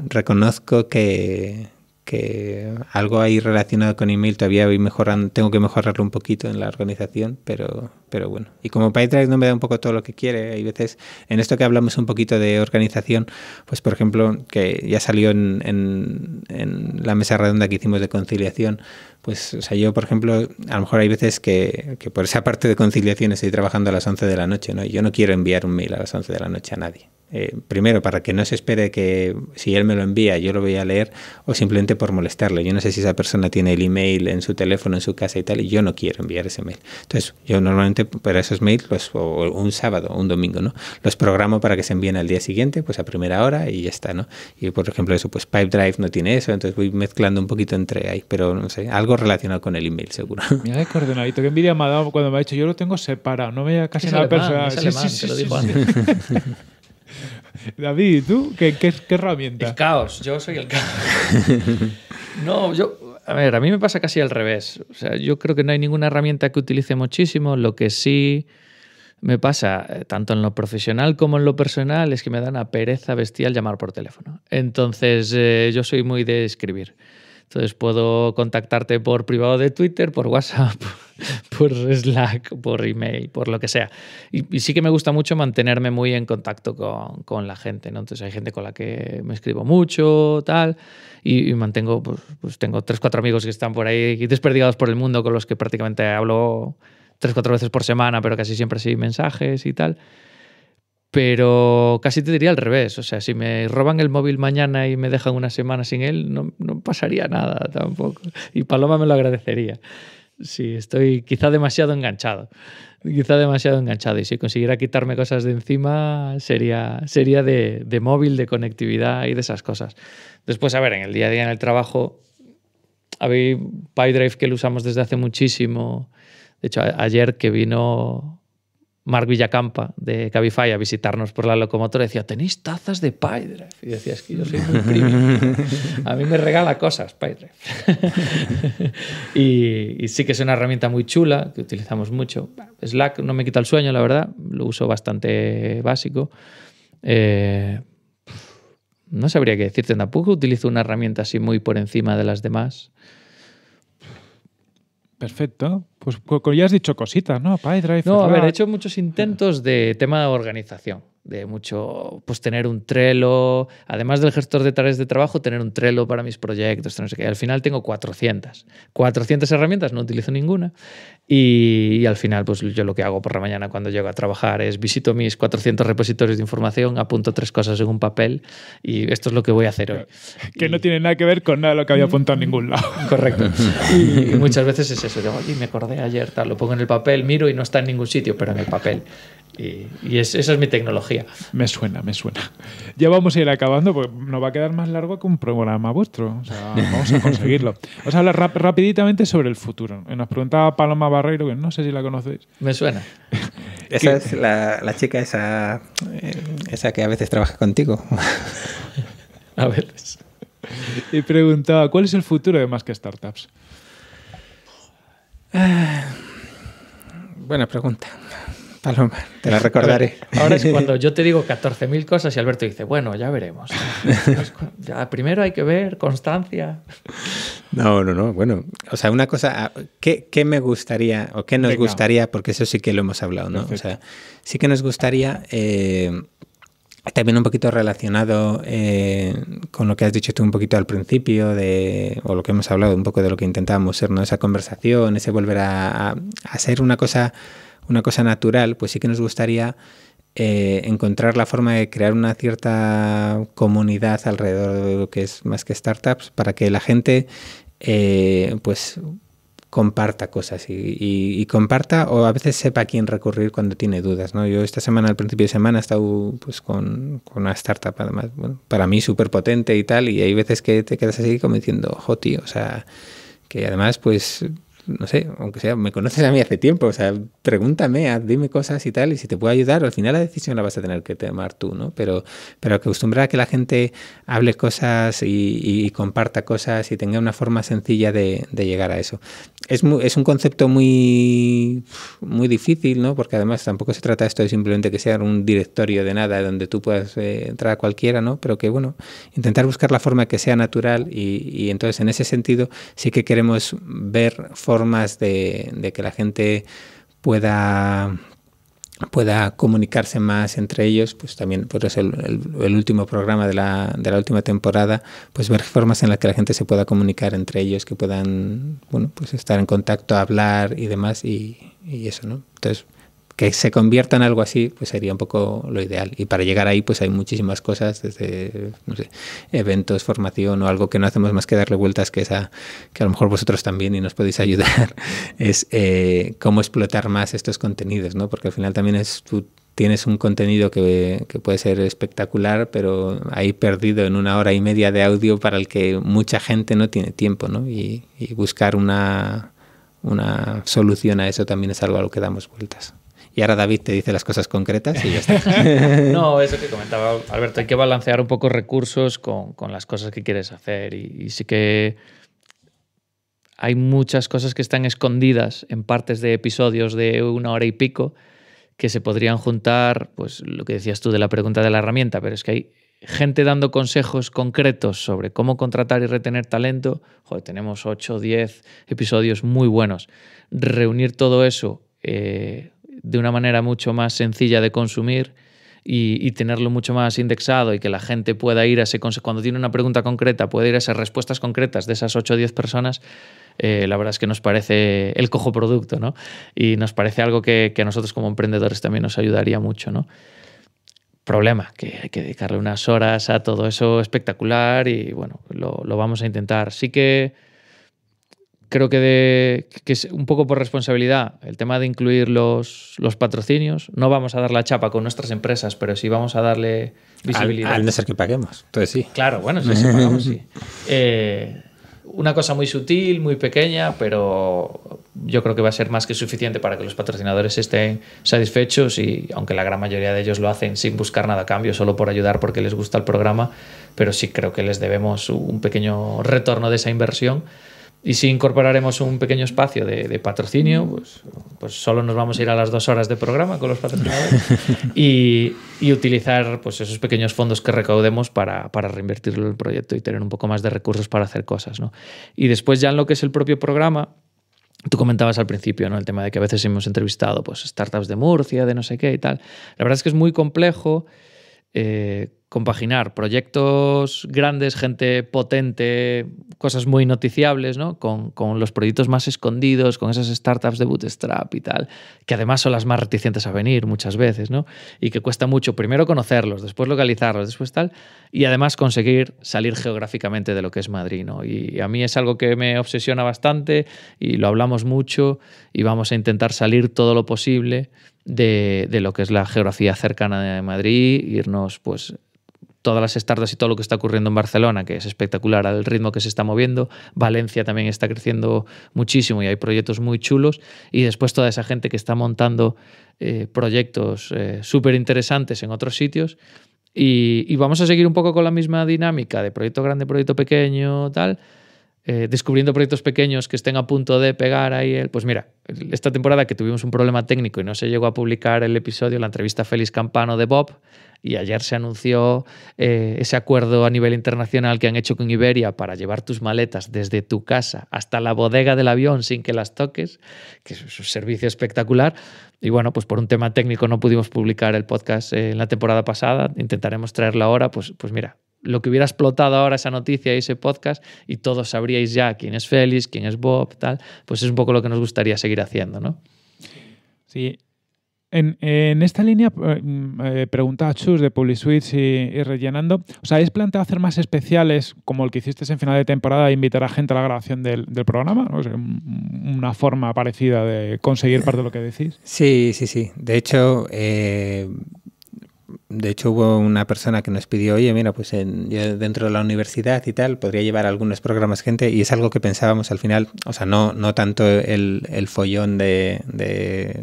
reconozco que, que algo ahí relacionado con email todavía voy mejorando, tengo que mejorarlo un poquito en la organización, pero, pero bueno. Y como PyTrack no me da un poco todo lo que quiere, hay veces, en esto que hablamos un poquito de organización, pues por ejemplo, que ya salió en, en, en la mesa redonda que hicimos de conciliación, pues, o sea, yo, por ejemplo, a lo mejor hay veces que, por esa parte de conciliación estoy trabajando a las 11 de la noche, ¿no? yo no quiero enviar un mail a las 11 de la noche a nadie. Eh, primero, para que no se espere que si él me lo envía, yo lo voy a leer, o simplemente por molestarle Yo no sé si esa persona tiene el email en su teléfono, en su casa y tal, y yo no quiero enviar ese mail. Entonces, yo normalmente para esos mails, los, un sábado un domingo, ¿no? Los programo para que se envíen al día siguiente, pues a primera hora y ya está, ¿no? Y por ejemplo, eso, pues Pipe Drive no tiene eso, entonces voy mezclando un poquito entre ahí, pero no sé, algo relacionado con el email, seguro. *laughs* Mira el coordenadito, qué envidia me ha dado cuando me ha dicho yo lo tengo separado, no me llega casi nada personal. David, ¿tú qué, herramienta? El caos, yo soy el caos. *laughs* no, yo, a ver, a mí me pasa casi al revés. O sea, yo creo que no hay ninguna herramienta que utilice muchísimo. Lo que sí me pasa, eh, tanto en lo profesional como en lo personal, es que me da una pereza bestial llamar por teléfono. Entonces, eh, yo soy muy de escribir. Entonces puedo contactarte por privado de Twitter, por WhatsApp, *laughs* por Slack, por email, por lo que sea. Y, sí que me gusta mucho mantenerme muy en contacto con, con, la gente, ¿no? Entonces hay gente con la que me escribo mucho, tal, y, mantengo, pues, pues, tengo tres, cuatro amigos que están por ahí desperdigados por el mundo con los que prácticamente hablo tres, cuatro veces por semana, pero casi siempre sí mensajes y tal pero casi te diría al revés. O sea, si me roban el móvil mañana y me dejan una semana sin él, no, no pasaría nada tampoco. Y Paloma me lo agradecería. Sí, estoy quizá demasiado enganchado. Quizá demasiado enganchado. Y si consiguiera quitarme cosas de encima, sería, sería de, móvil, de conectividad y de esas cosas. Después, a ver, en el día a día en el trabajo, había PyDrive que lo usamos desde hace muchísimo. De hecho, ayer que vino Marc Villacampa de Cabify a visitarnos por la locomotora decía, tenéis tazas de Pydrive. Y decía, que yo soy un primo. *laughs* a mí me regala cosas Pydrive. *laughs* y, sí que es una herramienta muy chula que utilizamos mucho. Slack no me quita el sueño, la verdad. Lo uso bastante básico. Eh, no sabría qué decirte, tampoco utilizo una herramienta así muy por encima de las demás. Perfecto. Pues, pues, pues ya has dicho cositas, ¿no? PyDrive. No, a ver, he hecho muchos intentos de tema de organización de mucho, pues tener un Trello, además del gestor de tareas de trabajo, tener un Trello para mis proyectos, no sé qué. Al final tengo 400. 400 herramientas, no utilizo ninguna. Y, al final, pues yo lo que hago por la mañana cuando llego a trabajar es visito mis 400 repositorios de información, apunto tres cosas en un papel y esto es lo que voy a hacer hoy. Que no tiene nada que ver con nada de lo que había apuntado en ningún lado. *laughs* Correcto. y, muchas veces es eso, yo, me acordé ayer, tal, lo pongo en el papel, miro y no está en ningún sitio, pero en el papel. Y, esa es mi tecnología. Me suena, me suena. Ya vamos a ir acabando, porque nos va a quedar más largo que un programa vuestro. vamos a conseguirlo. *laughs* Vamos a hablar rapiditamente sobre el futuro. Nos preguntaba Paloma Barreiro, que no sé si la conocéis. Me suena. *laughs* esa es la, chica esa, eh, esa que a veces trabaja contigo. *laughs* a veces. Y preguntaba, ¿cuál es el futuro de más que startups? Ah, buena pregunta. Paloma, te la recordaré. Ahora es cuando *laughs* yo te digo 14.000 cosas y Alberto dice, bueno, ya veremos. primero hay que ver constancia. No, no, no. Bueno, o sea, una cosa, ah, ¿qué, me gustaría o qué nos gustaría? Porque eso sí que lo hemos hablado, ¿no? O sea, sí que nos gustaría, eh, también un poquito relacionado eh, con lo que has dicho tú un poquito al principio, de, o lo que hemos hablado un poco de lo que intentábamos ser, ¿no? Esa conversación, ese volver a, a ser una cosa una cosa natural, pues sí que nos gustaría eh, encontrar la forma de crear una cierta comunidad alrededor de lo que es más que startups para que la gente eh, pues comparta cosas y, comparta o a veces sepa a quién recurrir cuando tiene dudas. ¿no? Yo esta semana, al principio de semana, he estado pues, con, una startup, además, bueno, para mí súper potente y tal, y hay veces que te quedas así como diciendo, jo, tío, o sea, que además, pues no sé, aunque sea, me conoces a mí hace tiempo, o sea, pregúntame, dime cosas y tal, y si te puedo ayudar, al final la decisión la vas a tener que tomar tú, ¿no? Pero, pero acostumbrar a que la gente hable cosas y, comparta cosas y tenga una forma sencilla de, llegar a eso. Es, un concepto muy, muy difícil, ¿no? Porque además tampoco se trata esto de simplemente que sea un directorio de nada donde tú puedas eh, entrar a cualquiera, ¿no? Pero que, bueno, intentar buscar la forma que sea natural y, y entonces en ese sentido sí que queremos ver formas formas de, que la gente pueda pueda comunicarse más entre ellos, pues también por eso el, último programa de la, de la, última temporada, pues ver formas en las que la gente se pueda comunicar entre ellos, que puedan, bueno, pues estar en contacto, hablar y demás, y, y eso, ¿no? Entonces, que se convierta en algo así, pues sería un poco lo ideal. Y para llegar ahí, pues hay muchísimas cosas, desde no sé, eventos, formación o algo que no hacemos más que darle vueltas, que, esa, que a lo mejor vosotros también y nos podéis ayudar, *laughs* es eh, cómo explotar más estos contenidos, ¿no? Porque al final también es tu tienes un contenido que, puede ser espectacular, pero ahí perdido en una hora y media de audio para el que mucha gente no tiene tiempo, ¿no? Y, y buscar una, una solución a eso también es algo a lo que damos vueltas y ahora David te dice las cosas concretas y ya está. *laughs* no, eso que comentaba Alberto, hay que balancear un poco recursos con, las cosas que quieres hacer y, sí que hay muchas cosas que están escondidas en partes de episodios de una hora y pico que se podrían juntar, pues lo que decías tú de la pregunta de la herramienta, pero es que hay gente dando consejos concretos sobre cómo contratar y retener talento. Joder, tenemos 8 o 10 episodios muy buenos. Reunir todo eso, eh, de una manera mucho más sencilla de consumir y, tenerlo mucho más indexado y que la gente pueda ir a ese cuando tiene una pregunta concreta, puede ir a esas respuestas concretas de esas 8 o 10 personas, eh, la verdad es que nos parece el cojo producto, ¿no? Y nos parece algo que, a nosotros como emprendedores también nos ayudaría mucho, ¿no? problema, que hay que dedicarle unas horas a todo eso espectacular y bueno, lo, lo vamos a intentar. Sí que creo que, de, es un poco por responsabilidad el tema de incluir los, los, patrocinios. No vamos a dar la chapa con nuestras empresas, pero sí vamos a darle visibilidad. Al, al ser que paguemos, entonces sí. Claro, bueno, pagamos, sí. *laughs* Eh, una cosa muy sutil, muy pequeña, pero yo creo que va a ser más que suficiente para que los patrocinadores estén satisfechos y aunque la gran mayoría de ellos lo hacen sin buscar nada a cambio, solo por ayudar porque les gusta el programa, pero sí creo que les debemos un pequeño retorno de esa inversión y si incorporaremos un pequeño espacio de, patrocinio, pues, pues, solo nos vamos a ir a las dos horas de programa con los patrocinadores y, utilizar pues, esos pequeños fondos que recaudemos para, para, reinvertirlo el proyecto y tener un poco más de recursos para hacer cosas. Y después ya en lo que es el propio programa, Tú comentabas al principio, ¿no? El tema de que a veces hemos entrevistado pues, startups de Murcia, de no sé qué y tal. La verdad es que es muy complejo eh, compaginar proyectos grandes, gente potente, cosas muy noticiables, Con, los proyectos más escondidos, con esas startups de bootstrap y tal, que además son las más reticentes a venir muchas veces, Y que cuesta mucho primero conocerlos, después localizarlos, después tal, y además conseguir salir geográficamente de lo que es Madrid, ¿no? Y a mí es algo que me obsesiona bastante y lo hablamos mucho y vamos a intentar salir todo lo posible de, lo que es la geografía cercana de Madrid, irnos pues todas las startups y todo lo que está ocurriendo en Barcelona, que es espectacular al ritmo que se está moviendo. Valencia también está creciendo muchísimo y hay proyectos muy chulos. Y después toda esa gente que está montando eh, proyectos eh, súper interesantes en otros sitios. y, vamos a seguir un poco con la misma dinámica de proyecto grande, proyecto pequeño, tal eh, descubriendo proyectos pequeños que estén a punto de pegar ahí eh, Pues mira, esta temporada que tuvimos un problema técnico y no se llegó a publicar el episodio, la entrevista a Félix Campano de Bob, y ayer se anunció eh, ese acuerdo a nivel internacional que han hecho con Iberia para llevar tus maletas desde tu casa hasta la bodega del avión sin que las toques, que es un servicio espectacular. Y bueno, pues por un tema técnico no pudimos publicar el podcast en la temporada pasada, intentaremos traerlo ahora, pues, pues mira, lo que hubiera explotado ahora esa noticia y ese podcast y todos sabríais ya quién es Félix, quién es Bob, tal, pues es un poco lo que nos gustaría seguir haciendo, ¿no? Sí. En, esta línea eh, eh, pregunta a Chus de Public y, y, rellenando. ¿Os habéis planteado hacer más especiales como el que hicisteis en final de temporada e invitar a gente a la grabación del, programa? una forma parecida de conseguir parte de lo que decís. Sí, sí, sí. De hecho, eh, de hecho, hubo una persona que nos pidió, oye, mira, pues en, dentro de la universidad y tal, podría llevar algunos programas gente, y es algo que pensábamos al final, o sea, no, no tanto el, el follón de, de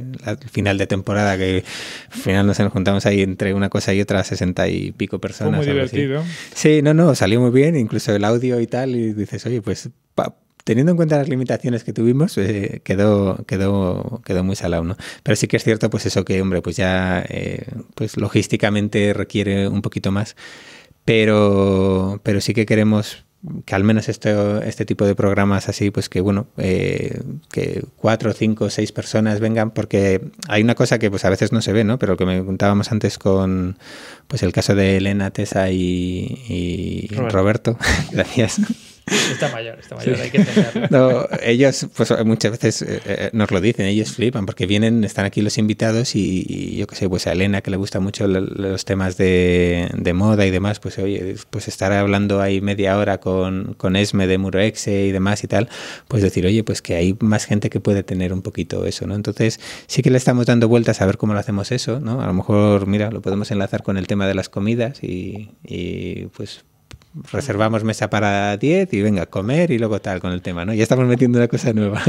final de temporada, que al final nos juntamos ahí entre una cosa y otra, sesenta y pico personas. Fue muy divertido. Sí, no, no, salió muy bien, incluso el audio y tal, y dices, oye, pues teniendo en cuenta las limitaciones que tuvimos, eh, quedó, quedó, quedó muy salado, Pero sí que es cierto, pues eso que, hombre, pues ya eh, pues logísticamente requiere un poquito más. Pero, pero sí que queremos que al menos este, este tipo de programas así, pues que bueno, eh, que cuatro, cinco, seis personas vengan, porque hay una cosa que pues a veces no se ve, ¿no? Pero lo que me contábamos antes con pues el caso de Elena, Tessa y, Roberto *laughs* gracias. Está mayor, está mayor, hay que entenderlo. ellos, pues muchas veces eh, eh, nos lo dicen, ellos flipan porque vienen, están aquí los invitados y, yo qué sé, pues a Elena que le gusta mucho los temas de, moda y demás, pues oye, pues estar hablando ahí media hora con, con Esme de Muroexe y demás y tal, pues decir, oye, pues que hay más gente que puede tener un poquito eso, ¿no? Entonces sí que le estamos dando vueltas a ver cómo lo hacemos eso, ¿no? A lo mejor, mira, lo podemos enlazar con el tema de las comidas y, y pues reservamos mesa para 10 y venga, a comer y luego tal con el tema, ¿no? Ya estamos metiendo una cosa nueva.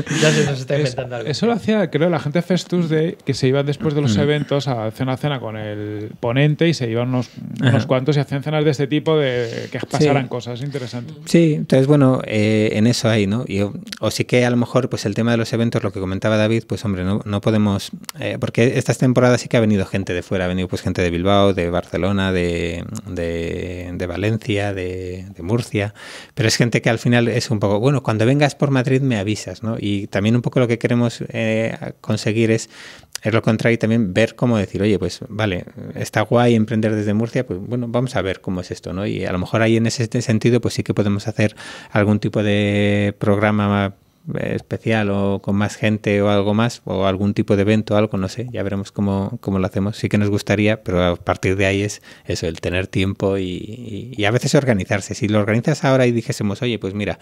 *laughs* Eso lo hacía, creo, la gente Festus de que se iba después de los mm. eventos a hacer una cena con el ponente y se iban unos, unos cuantos y hacían cenas de este tipo de que pasaran cosas interesantes. Sí, entonces, bueno, eh, en eso hay, ¿no? Y, o sí que a lo mejor, pues el tema de los eventos, lo que comentaba David, pues hombre, no, no podemos, eh, porque estas temporadas sí que ha venido gente de fuera, ha venido pues gente de Bilbao, de Barcelona, de, de Valencia, de de, Murcia, pero es gente que al final es un poco, bueno, cuando vengas por Madrid me avisas, ¿no? Y también un poco lo que queremos eh, conseguir es, es lo contrario, y también ver cómo decir, oye, pues vale, está guay emprender desde Murcia, pues bueno, vamos a ver cómo es esto, ¿no? Y a lo mejor ahí en ese sentido, pues sí que podemos hacer algún tipo de programa eh, especial o con más gente o algo más, o algún tipo de evento, algo, no sé, ya veremos cómo, cómo lo hacemos. Sí que nos gustaría, pero a partir de ahí es eso, el tener tiempo y, y, y a veces organizarse. Si lo organizas ahora y dijésemos, oye, pues mira,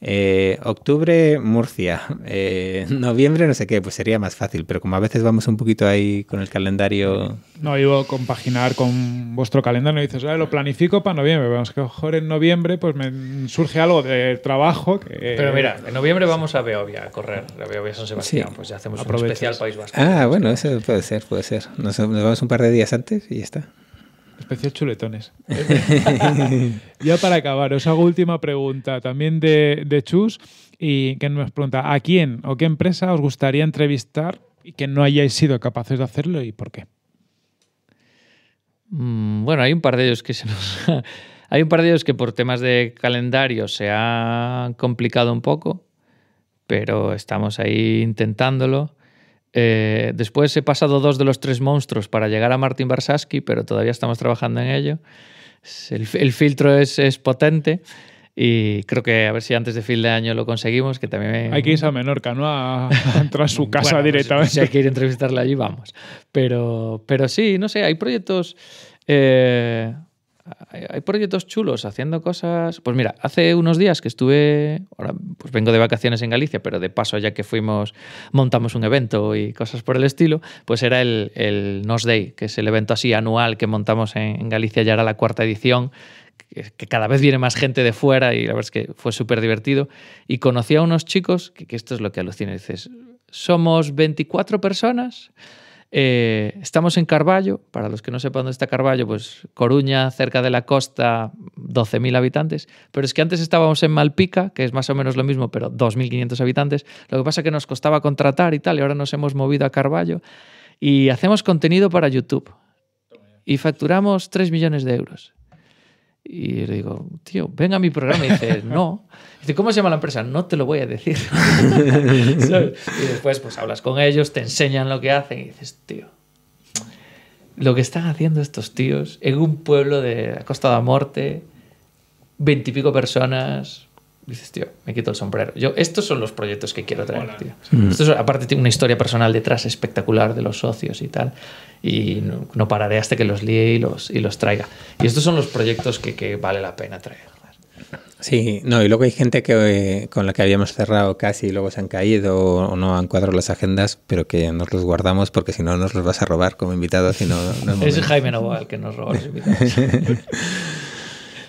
eh, octubre Murcia, *laughs* eh, noviembre no sé qué, pues sería más fácil, pero como a veces vamos un poquito ahí con el calendario... No, a compaginar con vuestro calendario, y dices, ah, lo planifico para noviembre, vamos que mejor en noviembre pues me surge algo de trabajo Pero mira, en noviembre vamos a Beovia a correr, la Beovia San Sebastián, pues ya hacemos un especial País Vasco. Ah, bueno, eso puede ser, puede ser. nos vamos un par de días antes y ya está. Especial chuletones. *laughs* ya para acabar, os hago última pregunta también de, Chus y que nos pregunta, ¿a quién o qué empresa os gustaría entrevistar y que no hayáis sido capaces de hacerlo y por qué? Mm, bueno, hay un par de ellos que se nos... hay un par de ellos que por temas de calendario se ha complicado un poco, pero estamos ahí intentándolo. Eh, después he pasado dos de los tres monstruos para llegar a Martin Barsaski, pero todavía estamos trabajando en ello. El, filtro es, es, potente y creo que a ver si antes de fin de año lo conseguimos, que también... Hay que irse a Menorca, ¿no? A, *laughs* entrar a su casa pues, directamente. si hay que ir a entrevistarle allí, vamos. Pero, pero sí, no sé, hay proyectos... Eh, hay, proyectos chulos haciendo cosas. Pues mira, hace unos días que estuve, ahora pues vengo de vacaciones en Galicia, pero de paso ya que fuimos, montamos un evento y cosas por el estilo, pues era el, Nos Day, que es el evento así anual que montamos en, Galicia, ya era la cuarta edición que cada vez viene más gente de fuera y la verdad es que fue súper divertido. Y conocí a unos chicos, que, que, esto es lo que alucina, dices, somos 24 personas, eh, estamos en Carballo, para los que no sepan dónde está Carballo, pues Coruña, cerca de la costa, 12.000 habitantes, pero es que antes estábamos en Malpica, que es más o menos lo mismo, pero 2.500 habitantes, lo que pasa es que nos costaba contratar y tal, y ahora nos hemos movido a Carballo y hacemos contenido para YouTube y facturamos 3 millones de euros. Y le digo, tío, ven a mi programa. Y dice, no. ¿cómo se llama la empresa? No te lo voy a decir. *laughs* Y después, pues hablas con ellos, te enseñan lo que hacen y dices, tío, lo que están haciendo estos tíos en un pueblo de la Costa muerte Morte, veintipico personas, dices, tío, me quito el sombrero. Yo, estos son los proyectos que quiero traer, tío. Mm. aparte tiene una historia personal detrás espectacular de los socios y tal. Y no, pararé hasta que los líe y los, y los traiga. Y estos son los proyectos que, que vale la pena traer. Sí, no, y luego hay gente que eh, con la que habíamos cerrado casi y luego se han caído o, no han cuadrado las agendas, pero que nos los guardamos porque si no nos los vas a robar como invitados. Si *laughs* es, Jaime Jaime el que nos roba los invitados. *laughs*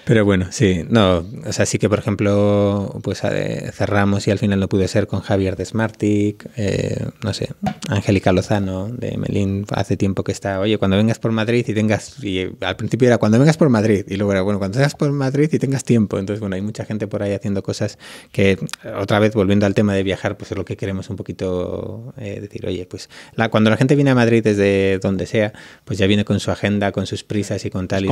Pero bueno, sí, no, o sea, sí que por ejemplo, pues cerramos y al final no pude ser con Javier de Smartic, eh, no sé, Angélica Lozano de Melín, hace tiempo que está, oye, cuando vengas por Madrid y tengas, y al principio era cuando vengas por Madrid, y luego era, bueno, cuando vengas por Madrid y tengas tiempo, entonces bueno, hay mucha gente por ahí haciendo cosas que, eh, otra vez, volviendo al tema de viajar, pues es lo que queremos un poquito eh, decir, oye, pues la, cuando la gente viene a Madrid desde donde sea, pues ya viene con su agenda, con sus prisas y con tal, y,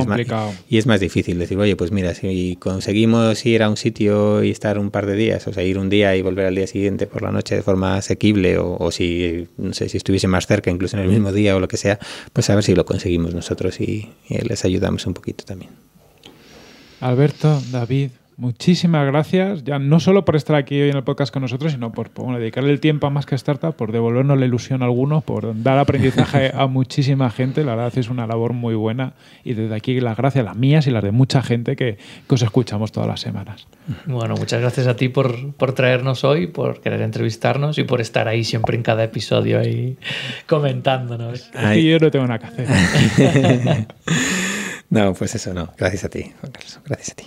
y es más difícil decir, oye, pues pues mira, si conseguimos ir a un sitio y estar un par de días, o sea, ir un día y volver al día siguiente por la noche de forma asequible, o, si, no sé, si estuviese más cerca, incluso en el mismo día o lo que sea, pues a ver si lo conseguimos nosotros y, y les ayudamos un poquito también. Alberto, David, Muchísimas gracias, ya no solo por estar aquí hoy en el podcast con nosotros, sino por, dedicarle el tiempo a más que startup, por devolvernos la ilusión a algunos, por dar aprendizaje *laughs* a muchísima gente. La verdad es una labor muy buena y desde aquí las gracias, las mías y las de mucha gente que, que os escuchamos todas las semanas. Bueno, muchas gracias a ti por, traernos hoy, por querer entrevistarnos y por estar ahí siempre en cada episodio ahí comentándonos. yo no tengo nada que hacer. *laughs* no, pues eso no. Gracias a ti, Gracias a ti.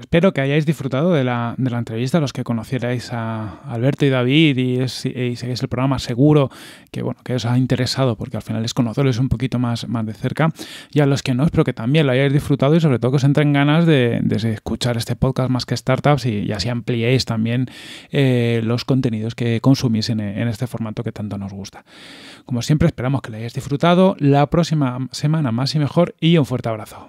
espero que hayáis disfrutado de la, de la entrevista, los que conocierais a Alberto y David y, seguís el programa seguro que, bueno, que os ha interesado porque al final es conocerlos un poquito más, más de cerca y a los que no, espero que también lo hayáis disfrutado y sobre todo que os entren ganas de, escuchar este podcast más que startups y, así ampliéis también eh, los contenidos que consumís en, en este formato que tanto nos gusta. Como siempre esperamos que lo hayáis disfrutado, la próxima semana más y mejor y un fuerte abrazo.